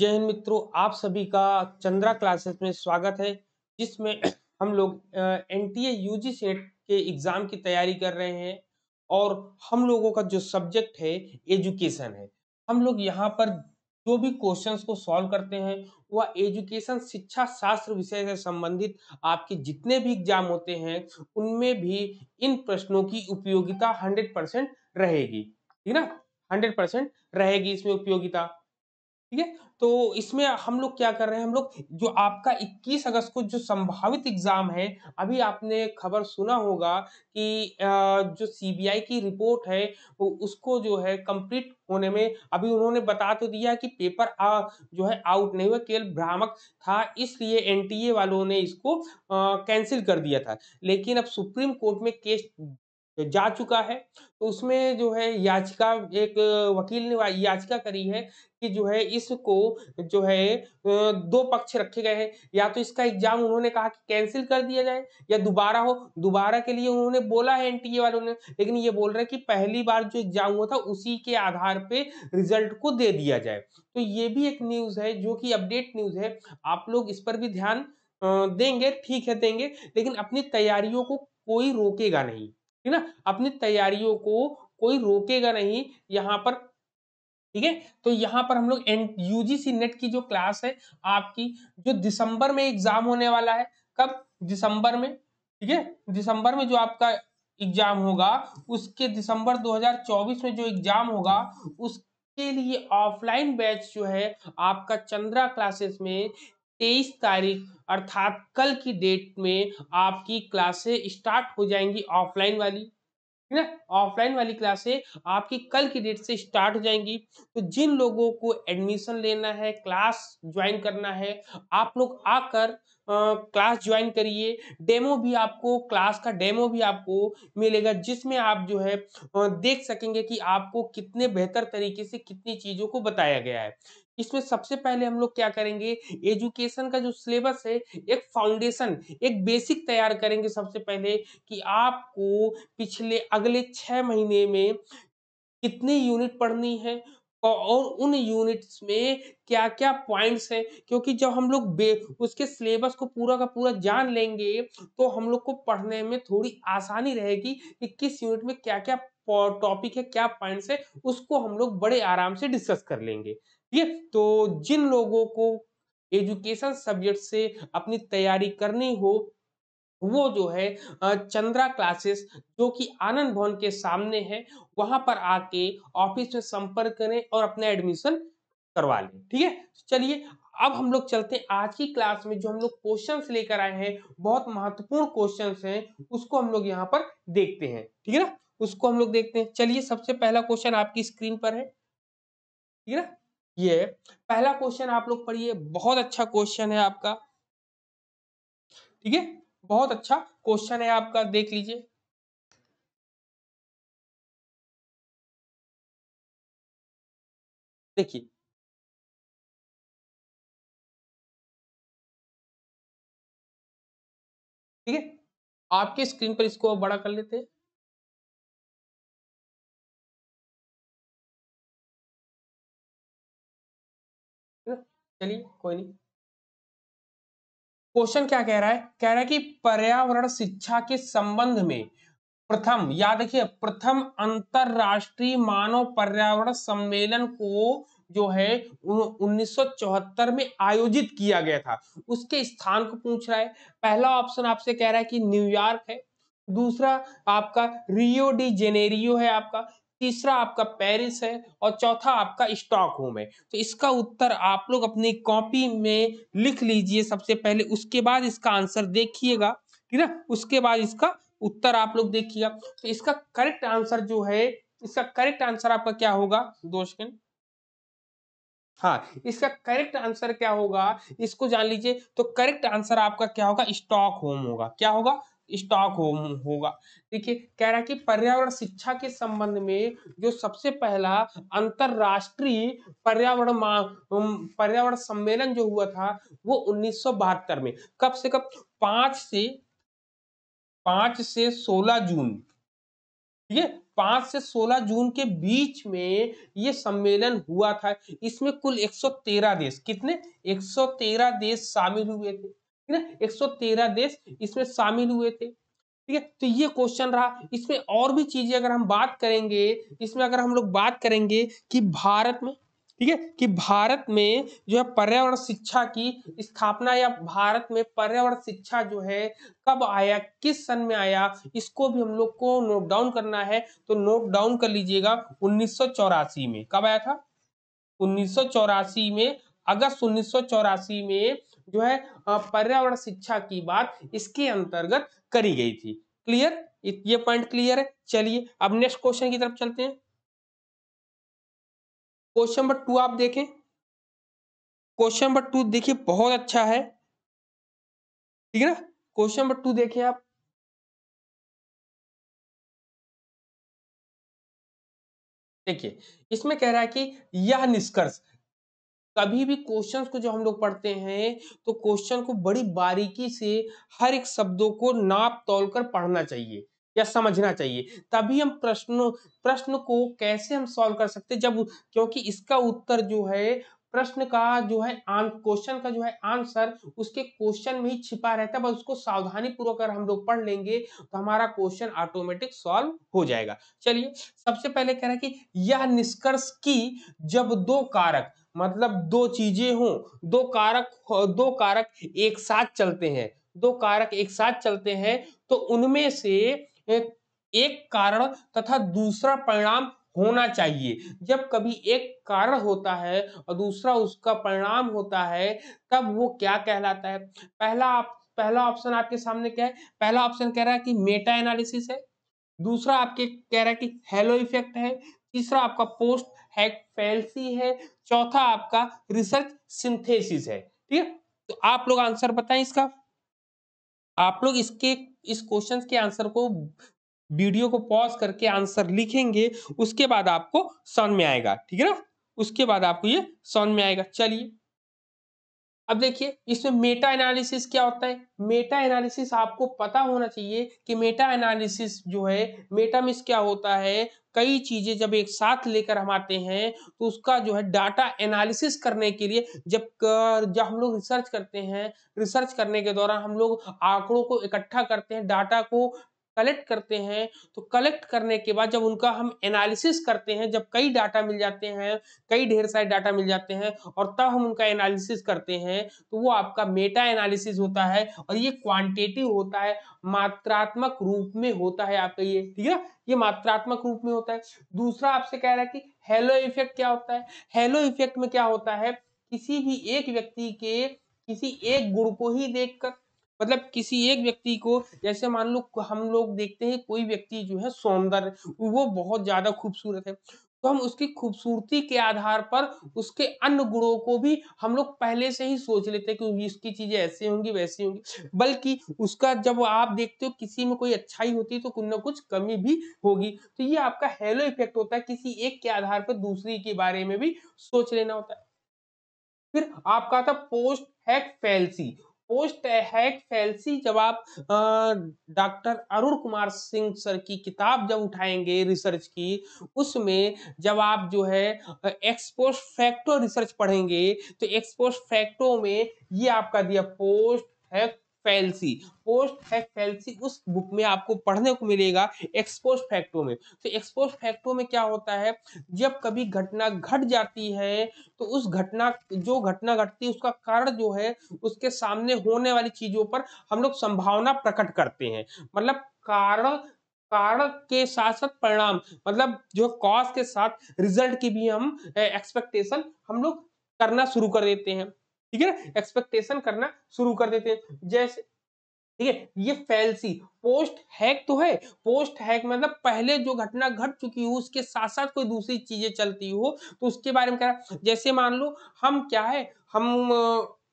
जय हिंद मित्रों आप सभी का चंद्रा क्लासेस में स्वागत है जिसमें हम लोग एन टी यूजी सेट के एग्जाम की तैयारी कर रहे हैं और हम लोगों का जो सब्जेक्ट है एजुकेशन है हम लोग यहाँ पर जो भी क्वेश्चंस को सॉल्व करते हैं वह एजुकेशन शिक्षा शास्त्र विषय से संबंधित आपके जितने भी एग्जाम होते हैं उनमें भी इन प्रश्नों की उपयोगिता हंड्रेड परसेंट रहेगी ठीक ना हंड्रेड परसेंट रहेगी इसमें उपयोगिता ठीक है तो इसमें हम लोग क्या कर रहे हैं हम लोग जो आपका 21 अगस्त को जो संभावित एग्जाम है अभी आपने खबर सुना होगा कि जो सीबीआई की रिपोर्ट है उसको जो है कंप्लीट होने में अभी उन्होंने बता तो दिया कि पेपर आ, जो है आउट नहीं हुआ केवल भ्रामक था इसलिए एनटीए वालों ने इसको कैंसिल कर दिया था लेकिन अब सुप्रीम कोर्ट में केस जा चुका है तो उसमें जो है याचिका एक वकील ने याचिका करी है कि जो है इसको जो है दो पक्ष रखे गए हैं या तो इसका एग्जाम उन्होंने कहा कि कैंसिल कर दिया जाए या दोबारा हो दोबारा के लिए उन्होंने बोला है एनटीए वालों ने लेकिन ये बोल रहे हैं कि पहली बार जो एग्जाम हुआ था उसी के आधार पे रिजल्ट को दे दिया जाए तो ये भी एक न्यूज़ है जो कि अपडेट न्यूज़ है आप लोग इस पर भी ध्यान देंगे ठीक है देंगे लेकिन अपनी तैयारियों को कोई रोकेगा नहीं है ना अपनी तैयारियों को कोई रोकेगा नहीं यहाँ पर ठीक है तो यहाँ पर हम लोग एन यूजीसी नेट की जो क्लास है आपकी जो दिसंबर में एग्जाम होने वाला है कब दिसंबर में ठीक है दिसंबर में जो आपका एग्जाम होगा उसके दिसंबर 2024 में जो एग्जाम होगा उसके लिए ऑफलाइन बैच जो है आपका चंद्रा क्लासेस में तेईस तारीख अर्थात कल की डेट में आपकी क्लासें स्टार्ट हो जाएंगी ऑफलाइन वाली है ना ऑफलाइन वाली क्लासें आपकी कल की डेट से स्टार्ट हो जाएंगी तो जिन लोगों को एडमिशन लेना है क्लास ज्वाइन करना है आप लोग आकर क्लास ज्वाइन करिए डेमो भी आपको क्लास का डेमो भी आपको मिलेगा जिसमें आप जो है देख सकेंगे कि आपको कितने बेहतर तरीके से कितनी चीज़ों को बताया गया है इसमें सबसे पहले हम लोग क्या करेंगे एजुकेशन का जो सिलेबस है एक फाउंडेशन एक बेसिक तैयार करेंगे सबसे पहले कि आपको पिछले अगले छह महीने में कितनी यूनिट पढ़नी है और उन यूनिट्स में क्या क्या पॉइंट्स हैं क्योंकि जब हम लोग उसके सिलेबस को पूरा का पूरा जान लेंगे तो हम लोग को पढ़ने में थोड़ी आसानी रहेगी कि किस यूनिट में क्या क्या टॉपिक है क्या पॉइंट्स है उसको हम लोग बड़े आराम से डिस्कस कर लेंगे है तो जिन लोगों को एजुकेशन सब्जेक्ट से अपनी तैयारी करनी हो वो जो है चंद्रा क्लासेस जो कि आनंद भवन के सामने है वहां पर आके ऑफिस में संपर्क करें और अपना एडमिशन करवा लें ठीक है तो चलिए अब हम लोग चलते हैं आज की क्लास में जो हम लोग क्वेश्चन लेकर आए हैं बहुत महत्वपूर्ण क्वेश्चन हैं उसको हम लोग यहाँ पर देखते हैं ठीक है ना उसको हम लोग देखते हैं चलिए सबसे पहला क्वेश्चन आपकी स्क्रीन पर है ठीक है ना ये पहला क्वेश्चन आप लोग पढ़िए बहुत अच्छा क्वेश्चन है आपका ठीक है बहुत अच्छा क्वेश्चन है आपका देख लीजिए देखिए ठीक है आपके स्क्रीन पर इसको बड़ा कर लेते हैं चलिए कोई नहीं क्वेश्चन क्या कह रहा है कह रहा है कि पर्यावरण शिक्षा के संबंध में प्रथम याद रखिए प्रथम अंतरराष्ट्रीय मानव पर्यावरण सम्मेलन को जो है 1974 में आयोजित किया गया था उसके स्थान को पूछ रहा है पहला ऑप्शन आपसे कह रहा है कि न्यूयॉर्क है दूसरा आपका रियो डी जेनेरियो है आपका तीसरा आपका पेरिस है और चौथा आपका स्टॉक होम है तो इसका उत्तर आप लोग अपनी कॉपी में लिख लीजिए सबसे पहले उसके बाद इसका आंसर देखिएगा ठीक है उसके बाद इसका उत्तर आप लोग देखिएगा तो इसका करेक्ट आंसर जो है इसका करेक्ट आंसर आपका क्या होगा दो सेकेंड हाँ इसका करेक्ट आंसर क्या होगा इसको जान लीजिए तो करेक्ट आंसर आपका क्या होगा स्टॉक होम होगा क्या होगा स्टॉक होम होगा देखिए कह रहा है कि पर्यावरण शिक्षा के संबंध में जो सबसे पहला अंतरराष्ट्रीय पर्यावरण पर्यावरण सम्मेलन जो हुआ था वो उन्नीस में कब से कब पांच से पांच से सोलह जून ठीक है पांच से सोलह जून के बीच में ये सम्मेलन हुआ था इसमें कुल 113 देश कितने 113 देश शामिल हुए थे ठीक है तेरह देश इसमें शामिल हुए थे ठीक है तो ये क्वेश्चन रहा इसमें और भी चीजें अगर हम बात करेंगे इसमें अगर हम लोग बात करेंगे कि भारत में ठीक है कि भारत में जो है पर्यावरण शिक्षा की स्थापना या भारत में पर्यावरण शिक्षा जो है कब आया किस सन में आया इसको भी हम लोग को नोट डाउन करना है तो नोट डाउन कर लीजिएगा उन्नीस में कब आया था उन्नीस में अगस्त उन्नीस में जो है पर्यावरण शिक्षा की बात इसके अंतर्गत करी गई थी क्लियर ये पॉइंट क्लियर है चलिए अब नेक्स्ट क्वेश्चन की तरफ चलते हैं क्वेश्चन नंबर टू आप देखें क्वेश्चन नंबर टू देखिए बहुत अच्छा है ठीक है ना क्वेश्चन नंबर टू देखिए आप देखिए इसमें कह रहा है कि यह निष्कर्ष कभी भी क्वेश्चंस को जो हम लोग पढ़ते हैं तो क्वेश्चन को बड़ी बारीकी से हर एक शब्दों को नाप तोल कर पढ़ना चाहिए या समझना चाहिए तभी हम प्रश्नों प्रश्न को कैसे हम सॉल्व कर सकते जब क्योंकि इसका उत्तर जो है प्रश्न का जो है क्वेश्चन का जो है आंसर उसके क्वेश्चन में ही छिपा रहता है बस उसको सावधानी पूर्वक अगर हम लोग पढ़ लेंगे तो हमारा क्वेश्चन ऑटोमेटिक सॉल्व हो जाएगा चलिए सबसे पहले कह रहा है कि यह निष्कर्ष की जब दो कारक मतलब दो चीजें हों दो कारक दो कारक एक साथ चलते हैं दो कारक एक साथ चलते हैं तो उनमें से एक कारण तथा दूसरा परिणाम होना चाहिए जब कभी एक कारण होता है और दूसरा उसका परिणाम होता है तब वो क्या कहलाता है पहला आप पहला ऑप्शन आपके सामने क्या है पहला ऑप्शन कह रहा है कि मेटा एनालिसिस है दूसरा आपके कह रहा है कि हेलो इफेक्ट है तीसरा आपका पोस्ट है चौथा आपका रिसर्च सिंथेसिस है ठीक है तो आप लोग आंसर बताएं इसका आप लोग इसके इस क्वेश्चन के आंसर को वीडियो को पॉज करके आंसर लिखेंगे उसके बाद आपको सन में आएगा ठीक है ना उसके बाद आपको ये सन में आएगा चलिए अब देखिए इसमें मेटा एनालिसिस क्या होता है मेटा एनालिसिस आपको पता होना चाहिए कि मेटा एनालिसिस जो है मेटा मिस क्या होता है कई चीज़ें जब एक साथ लेकर हम आते हैं तो उसका जो है डाटा एनालिसिस करने के लिए जब कर, जब हम लोग रिसर्च करते हैं रिसर्च करने के दौरान हम लोग आंकड़ों को इकट्ठा करते हैं डाटा को कलेक्ट करते हैं तो कलेक्ट करने के बाद जब उनका हम एनालिसिस करते हैं जब कई डाटा मिल जाते हैं कई ढेर सारे डाटा मिल जाते हैं और तब हम उनका एनालिसिस करते हैं तो वो आपका मेटा एनालिसिस होता है और ये क्वांटिटेटिव होता है मात्रात्मक रूप में होता है आपका ये ठीक है ये मात्रात्मक रूप में होता है दूसरा आपसे कह रहा है कि हेलो इफेक्ट क्या होता है हेलो इफेक्ट में क्या होता है किसी भी एक व्यक्ति के किसी एक गुण को ही देखकर मतलब किसी एक व्यक्ति को जैसे मान लो हम लोग देखते हैं कोई व्यक्ति जो है सौंदर्य वो बहुत ज्यादा खूबसूरत है तो हम उसकी खूबसूरती के आधार पर उसके अन्य गुणों को भी हम लोग पहले से ही सोच लेते हैं कि इसकी चीज़ें ऐसे होंगी वैसे होंगी बल्कि उसका जब आप देखते हो किसी में कोई अच्छाई होती है तो कुछ ना कुछ कमी भी होगी तो ये आपका हेलो इफेक्ट होता है किसी एक के आधार पर दूसरी के बारे में भी सोच लेना होता है फिर आपका था post hoc fallacy post hoc fallacy जब आप डॉक्टर अरुण कुमार सिंह सर की किताब जब उठाएंगे रिसर्च की उसमें जब आप जो है एक्सपोस्ट फैक्टो रिसर्च पढ़ेंगे तो एक्सपोस्ट फैक्टो में ये आपका दिया post hoc fallacy post fact fallacy उस बुक में आपको पढ़ने को मिलेगा एक्सपोज फैक्टो में तो एक्सपोज फैक्टो में क्या होता है जब कभी घटना घट गट जाती है तो उस घटना जो घटना घटती है उसका कारण जो है उसके सामने होने वाली चीजों पर हम लोग संभावना प्रकट करते हैं मतलब कारण कारण के साथ साथ परिणाम मतलब जो कॉज के साथ रिजल्ट की भी हम एक्सपेक्टेशन हम लोग करना शुरू कर देते हैं ठीक है ना एक्सपेक्टेशन करना शुरू कर देते हैं जैसे ठीक है ये फैलसी पोस्ट हैक तो है पोस्ट हैक मतलब पहले जो घटना घट गट चुकी हो उसके साथ साथ कोई दूसरी चीजें चलती हो तो उसके बारे में कह रहा जैसे मान लो हम क्या है हम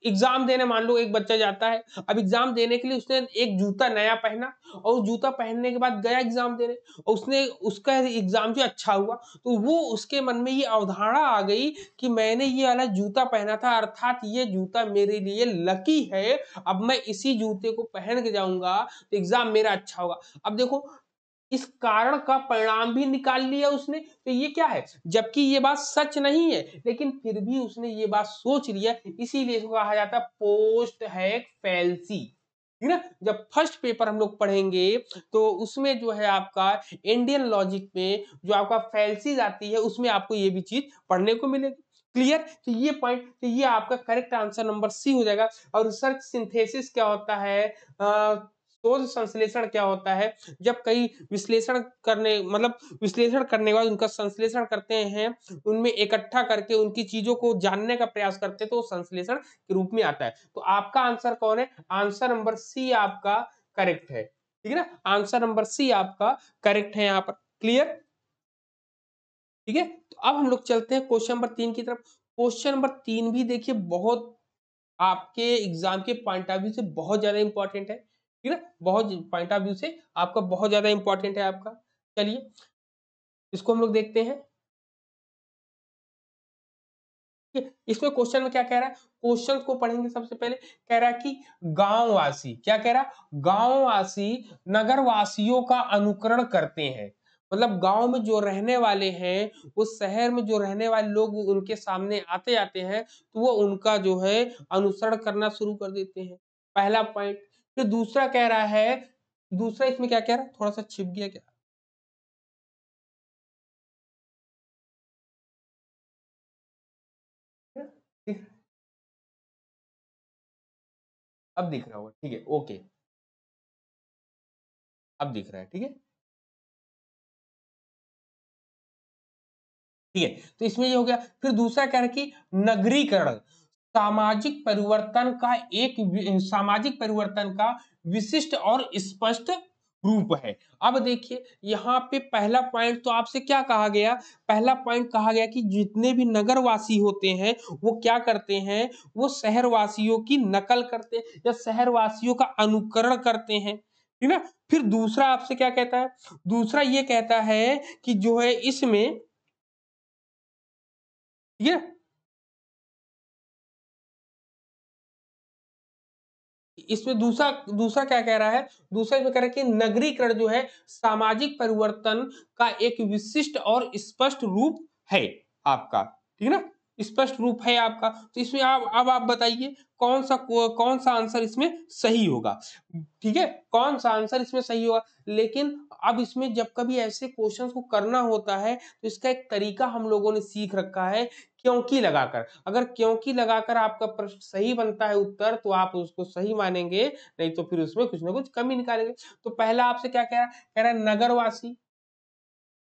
एग्जाम देने मान लो एक बच्चा जाता है अब एग्जाम देने के लिए उसने एक जूता नया पहना और उस जूता पहनने के बाद गया एग्जाम देने और उसने उसका एग्जाम जो अच्छा हुआ तो वो उसके मन में ये अवधारणा आ गई कि मैंने ये वाला जूता पहना था अर्थात ये जूता मेरे लिए लकी है अब मैं इसी जूते को पहन के जाऊंगा तो एग्जाम मेरा अच्छा होगा अब देखो इस कारण का परिणाम भी निकाल लिया उसने तो ये क्या है जबकि ये बात सच नहीं है लेकिन फिर भी उसने ये बात सोच लिया इसीलिए इसको कहा जाता है पोस्ट हैक फैलसी है ना जब फर्स्ट पेपर हम लोग पढ़ेंगे तो उसमें जो है आपका इंडियन लॉजिक में जो आपका फैलसीज आती है उसमें आपको ये भी चीज पढ़ने को मिलेगी क्लियर तो ये पॉइंट तो ये आपका करेक्ट आंसर नंबर सी हो जाएगा और रिसर्च सिंथेसिस क्या होता है आ, शोध संश्लेषण क्या होता है जब कई विश्लेषण करने मतलब विश्लेषण करने के बाद उनका संश्लेषण करते हैं उनमें इकट्ठा करके उनकी चीजों को जानने का प्रयास करते हैं तो संश्लेषण के रूप में आता है तो आपका आंसर कौन है आंसर नंबर सी आपका करेक्ट है ठीक है ना आंसर नंबर सी आपका करेक्ट है यहाँ पर क्लियर ठीक है तो अब हम लोग चलते हैं क्वेश्चन नंबर तीन की तरफ क्वेश्चन नंबर तीन भी देखिए बहुत आपके एग्जाम के पॉइंट ऑफ व्यू से बहुत ज्यादा इंपॉर्टेंट है ठीक है बहुत पॉइंट ऑफ व्यू से आपका बहुत ज़्यादा इंपॉर्टेंट है आपका चलिए इसको हम लोग देखते हैं इसमें क्वेश्चन में क्या कह रहा है क्वेश्चन को पढ़ेंगे सबसे पहले कह रहा है कि गांववासी क्या कह रहा गांववासी नगरवासियों का अनुकरण करते हैं मतलब गांव में जो रहने वाले हैं उस शहर में जो रहने वाले लोग उनके सामने आते आते हैं तो वो उनका जो है अनुसरण करना शुरू कर देते हैं पहला पॉइंट जो दूसरा कह रहा है दूसरा इसमें क्या कह रहा है थोड़ा सा छिप गया क्या अब दिख रहा होगा ठीक है ओके अब दिख रहा है ठीक है ठीक है तो इसमें ये हो गया फिर दूसरा कह रहा कि नगरीकरण सामाजिक परिवर्तन का एक सामाजिक परिवर्तन का विशिष्ट और स्पष्ट रूप है अब देखिए यहाँ पे पहला पॉइंट तो आपसे क्या कहा गया पहला पॉइंट कहा गया कि जितने भी नगरवासी होते हैं वो क्या करते हैं वो शहरवासियों की नकल करते हैं या शहरवासियों का अनुकरण करते हैं ठीक है फिर दूसरा आपसे क्या कहता है दूसरा ये कहता है कि जो है इसमें ठीक है इसमें दूसरा दूसरा क्या कह रहा है दूसरा इसमें कह रहा है कि नगरीकरण जो है सामाजिक परिवर्तन का एक विशिष्ट और स्पष्ट रूप है आपका ठीक है ना स्पष्ट रूप है आपका तो इसमें आप अब आप बताइए कौन सा कौन सा आंसर इसमें सही होगा ठीक है कौन सा आंसर इसमें सही होगा लेकिन अब इसमें जब कभी ऐसे क्वेश्चन को करना होता है तो इसका एक तरीका हम लोगों ने सीख रखा है क्योंकि लगाकर अगर क्योंकि लगाकर आपका प्रश्न सही बनता है उत्तर तो आप उसको सही मानेंगे नहीं तो फिर उसमें कुछ ना कुछ कमी निकालेंगे तो पहला आपसे क्या कह रहा कह रहा नगरवासी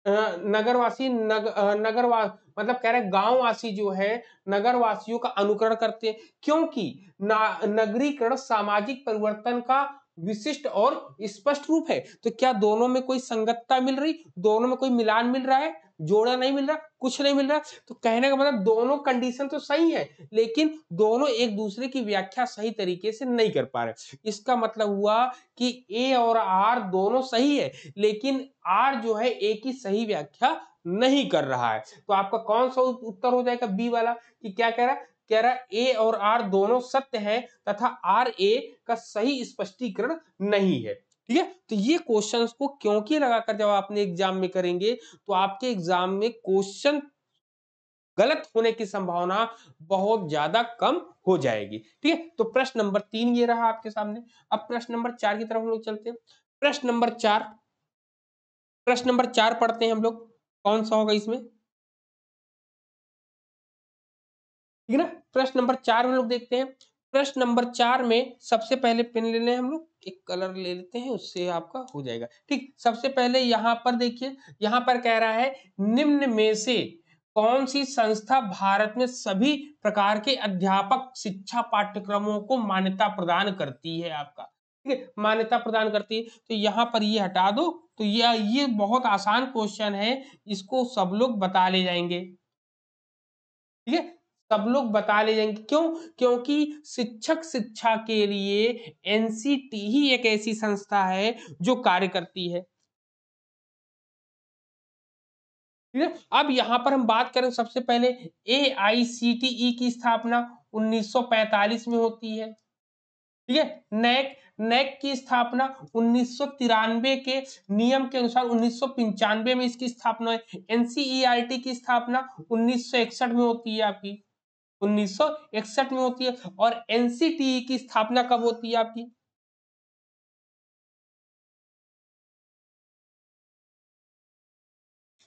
नगरवासी नग नगरवा मतलब कह रहे गांववासी जो है नगरवासियों का अनुकरण करते हैं क्योंकि नगरीकरण सामाजिक परिवर्तन का विशिष्ट और स्पष्ट रूप है तो क्या दोनों में कोई संगतता मिल रही दोनों में कोई मिलान मिल रहा है जोड़ा नहीं मिल रहा कुछ नहीं मिल रहा तो कहने का मतलब दोनों कंडीशन तो सही है लेकिन दोनों एक दूसरे की व्याख्या सही तरीके से नहीं कर पा रहे इसका मतलब हुआ कि ए और आर दोनों सही है लेकिन आर जो है ए की सही व्याख्या नहीं कर रहा है तो आपका कौन सा उत्तर हो जाएगा बी वाला कि क्या कह रहा है कह रहा ए और आर दोनों सत्य है तथा आर ए का सही स्पष्टीकरण नहीं है ठीक है तो ये क्वेश्चन को क्योंकि लगाकर जब आपने एग्जाम में करेंगे तो आपके एग्जाम में क्वेश्चन गलत होने की संभावना बहुत ज्यादा कम हो जाएगी ठीक है तो प्रश्न नंबर तीन ये रहा आपके सामने अब प्रश्न नंबर चार की तरफ हम लोग चलते हैं प्रश्न नंबर चार प्रश्न नंबर चार पढ़ते हैं हम लोग कौन सा होगा इसमें ठीक है ना प्रश्न नंबर चार हम लोग देखते हैं प्रश्न नंबर चार में सबसे पहले पेन ले लें हम लोग एक कलर ले लेते हैं उससे आपका हो जाएगा ठीक सबसे पहले यहाँ पर देखिए यहाँ पर कह रहा है निम्न में से कौन सी संस्था भारत में सभी प्रकार के अध्यापक शिक्षा पाठ्यक्रमों को मान्यता प्रदान करती है आपका ठीक है मान्यता प्रदान करती है तो यहाँ पर ये हटा दो तो यह ये बहुत आसान क्वेश्चन है इसको सब लोग बता ले जाएंगे ठीक है सब लोग बता ले जाएंगे क्यों क्योंकि शिक्षक शिक्षा के लिए एनसीटी ही एक ऐसी संस्था है जो कार्य करती है अब यहाँ पर हम बात करें सबसे पहले ए आई सी टी ई की स्थापना 1945 में होती है ठीक है नैक नैक e e की स्थापना उन्नीस के नियम के अनुसार उन्नीस में इसकी स्थापना है एनसीईआरटी e की स्थापना उन्नीस में होती है आपकी उन्नीस में होती है और एनसीटीई की स्थापना कब होती है आपकी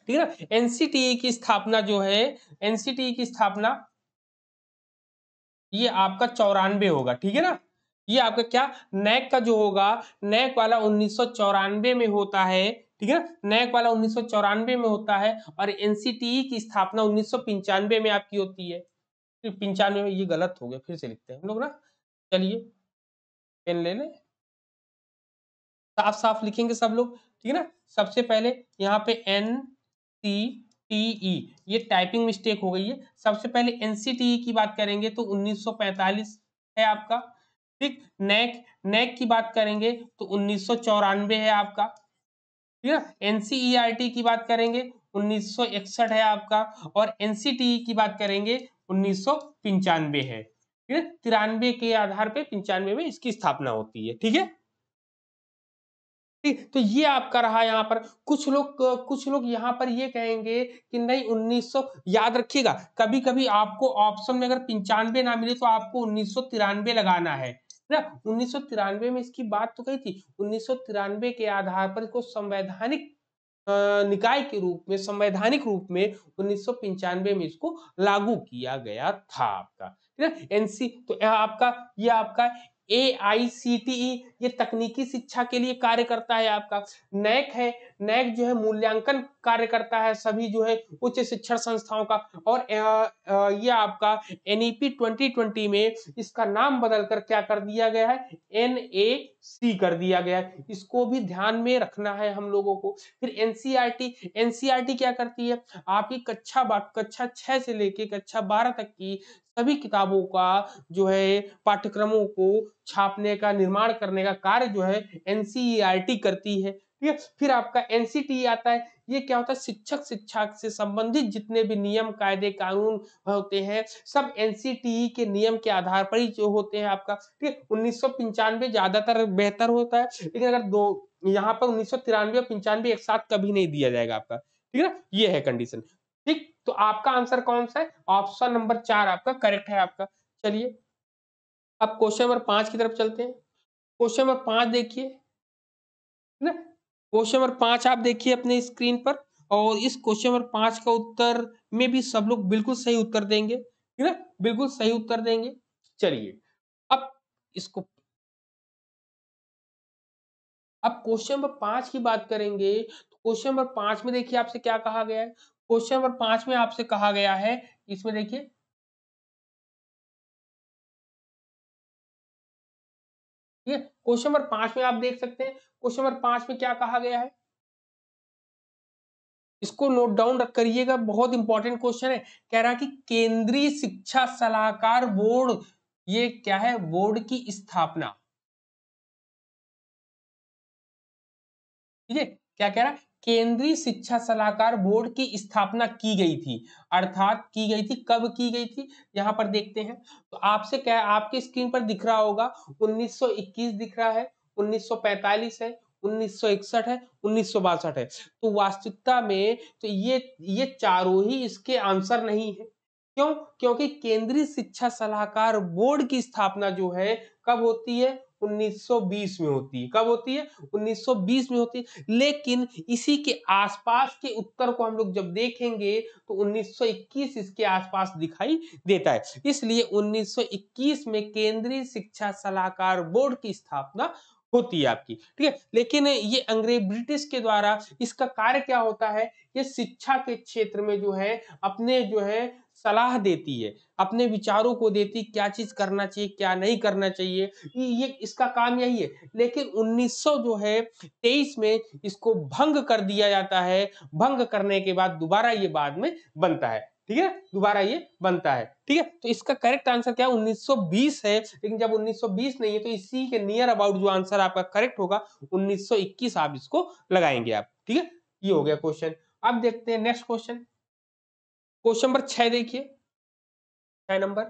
ठीक है ना एनसीटीई की स्थापना जो है एनसीटीई की स्थापना ये आपका चौरानवे होगा ठीक है ना ये आपका क्या नैक का जो होगा नैक वाला उन्नीस में होता है ठीक है नैक वाला उन्नीस में होता है और एनसीटीई की स्थापना उन्नीस में आपकी होती है पंचानवे ये गलत हो गया फिर से लिखते हैं हम लोग ना चलिए पेन ले लें साफ साफ लिखेंगे सब लोग ठीक है ना सबसे पहले यहाँ पे एन सी टी ई ये टाइपिंग मिस्टेक हो गई है सबसे पहले एन सी टी ई की बात करेंगे तो 1945 है आपका ठीक नेक नेक की बात करेंगे तो उन्नीस तो है आपका ठीक है N C E R T की बात करेंगे 1961 है आपका और एन सी टी ई की बात करेंगे उन्नीस है तिरानवे के आधार पे पंचानवे में इसकी स्थापना होती है ठीक है ठीक तो ये आपका रहा यहाँ पर कुछ लोग कुछ लोग यहाँ पर ये कहेंगे कि नहीं 1900 याद रखिएगा कभी कभी आपको ऑप्शन में अगर पंचानवे ना मिले तो आपको उन्नीस लगाना है ना उन्नीस में इसकी बात तो कही थी उन्नीस के आधार पर इसको संवैधानिक निकाय के रूप में संवैधानिक रूप में उन्नीस में इसको लागू किया गया था आपका ठीक है एनसी तो यह आपका यह आपका ए आई सी टी ई ये तकनीकी शिक्षा के लिए कार्य करता है आपका नैक है नैक जो है मूल्यांकन कार्य करता है सभी जो है उच्च शिक्षण संस्थाओं का और ये आपका N E P twenty twenty में इसका नाम बदलकर क्या कर दिया गया है एन ए सी कर दिया गया है इसको भी ध्यान में रखना है हम लोगों को फिर टी एनसीआर टी क्या करती है आपकी कक्षा कक्षा छह से लेके कक्षा बारह तक की सभी किताबों का जो है पाठ्यक्रमों को छापने का निर्माण करने का कार्य जो है एनसीईआरटी e करती है ठीक है फिर आपका एनसीटी e आता है ये क्या होता है शिक्षक शिक्षा से संबंधित जितने भी नियम कायदे कानून होते हैं सब एनसीटी e के नियम के आधार पर ही जो होते हैं आपका ठीक है उन्नीस ज्यादातर बेहतर होता है लेकिन अगर दो यहाँ पर उन्नीस और पंचानवे एक साथ कभी नहीं दिया जाएगा आपका ठीक है ना ये है कंडीशन ठीक तो आपका आंसर कौन सा है ऑप्शन नंबर चार आपका करेक्ट है आपका चलिए अब क्वेश्चन नंबर पांच की तरफ चलते हैं क्वेश्चन नंबर पांच देखिए ना क्वेश्चन नंबर पांच आप देखिए अपने स्क्रीन पर और इस क्वेश्चन नंबर पांच का उत्तर में भी सब लोग बिल्कुल सही उत्तर देंगे ठीक ना बिल्कुल सही उत्तर देंगे चलिए अब इसको अब क्वेश्चन नंबर पांच की बात करेंगे तो क्वेश्चन नंबर पांच में देखिए आपसे क्या कहा गया है क्वेश्चन नंबर पांच में आपसे कहा गया है इसमें देखिए क्वेश्चन नंबर पांच में आप देख सकते हैं क्वेश्चन नंबर पांच में क्या कहा गया है इसको नोट डाउन रख करिएगा बहुत इंपॉर्टेंट क्वेश्चन है कह रहा कि केंद्रीय शिक्षा सलाहकार बोर्ड ये क्या है बोर्ड की स्थापना ठीक है क्या कह रहा केंद्रीय शिक्षा सलाहकार बोर्ड की स्थापना की गई थी अर्थात की गई थी कब की गई थी यहाँ पर देखते हैं तो आपसे क्या आपके स्क्रीन पर दिख रहा होगा 1921 दिख रहा है 1945 है 1961 है उन्नीस है तो वास्तविकता में तो ये ये चारों ही इसके आंसर नहीं है क्यों क्योंकि केंद्रीय शिक्षा सलाहकार बोर्ड की स्थापना जो है कब होती है 1920 में होती है कब होती है 1920 में होती है लेकिन इसी के आसपास के उत्तर को हम लोग जब देखेंगे तो 1921 इसके आसपास दिखाई देता है इसलिए 1921 में केंद्रीय शिक्षा सलाहकार बोर्ड की स्थापना होती है आपकी ठीक है लेकिन ये अंग्रेज ब्रिटिश के द्वारा इसका कार्य क्या होता है ये शिक्षा के क्षेत्र में जो है अपने जो है सलाह देती है अपने विचारों को देती क्या चीज करना चाहिए क्या नहीं करना चाहिए ये इसका काम यही है लेकिन 1900 जो है 23 में इसको भंग कर दिया जाता है भंग करने के बाद दोबारा ये बाद में बनता है ठीक है दोबारा ये बनता है ठीक है तो इसका करेक्ट आंसर क्या है 1920 है लेकिन जब 1920 नहीं है तो इसी के नियर अबाउट जो आंसर आपका करेक्ट होगा 1921 आप इसको लगाएंगे आप ठीक है ये हो गया क्वेश्चन अब देखते हैं नेक्स्ट क्वेश्चन क्वेश्चन नंबर छह देखिए छह नंबर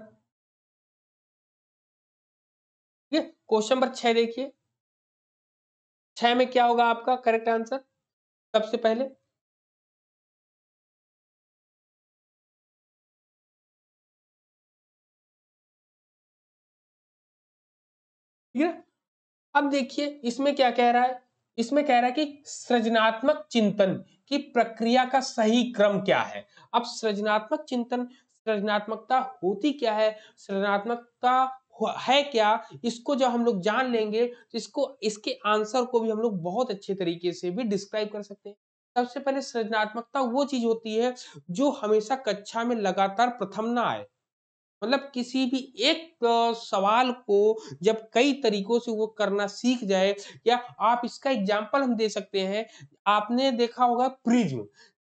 ठीक है क्वेश्चन नंबर छह देखिए छह में क्या होगा आपका करेक्ट आंसर सबसे पहले ठीक है अब देखिए इसमें क्या कह रहा है इसमें कह रहा है कि सृजनात्मक चिंतन की प्रक्रिया का सही क्रम क्या है अब सृजनात्मक चिंतन सृजनात्मकता होती क्या है सृजनात्मकता है क्या इसको जब हम लोग जान लेंगे तो इसको इसके आंसर को भी हम लोग बहुत अच्छे तरीके से भी डिस्क्राइब कर सकते हैं सबसे पहले सृजनात्मकता वो चीज होती है जो हमेशा कक्षा में लगातार प्रथम ना आए मतलब किसी भी एक सवाल को जब कई तरीकों से वो करना सीख जाए या आप इसका एग्जाम्पल हम दे सकते हैं आपने देखा होगा प्रिज्म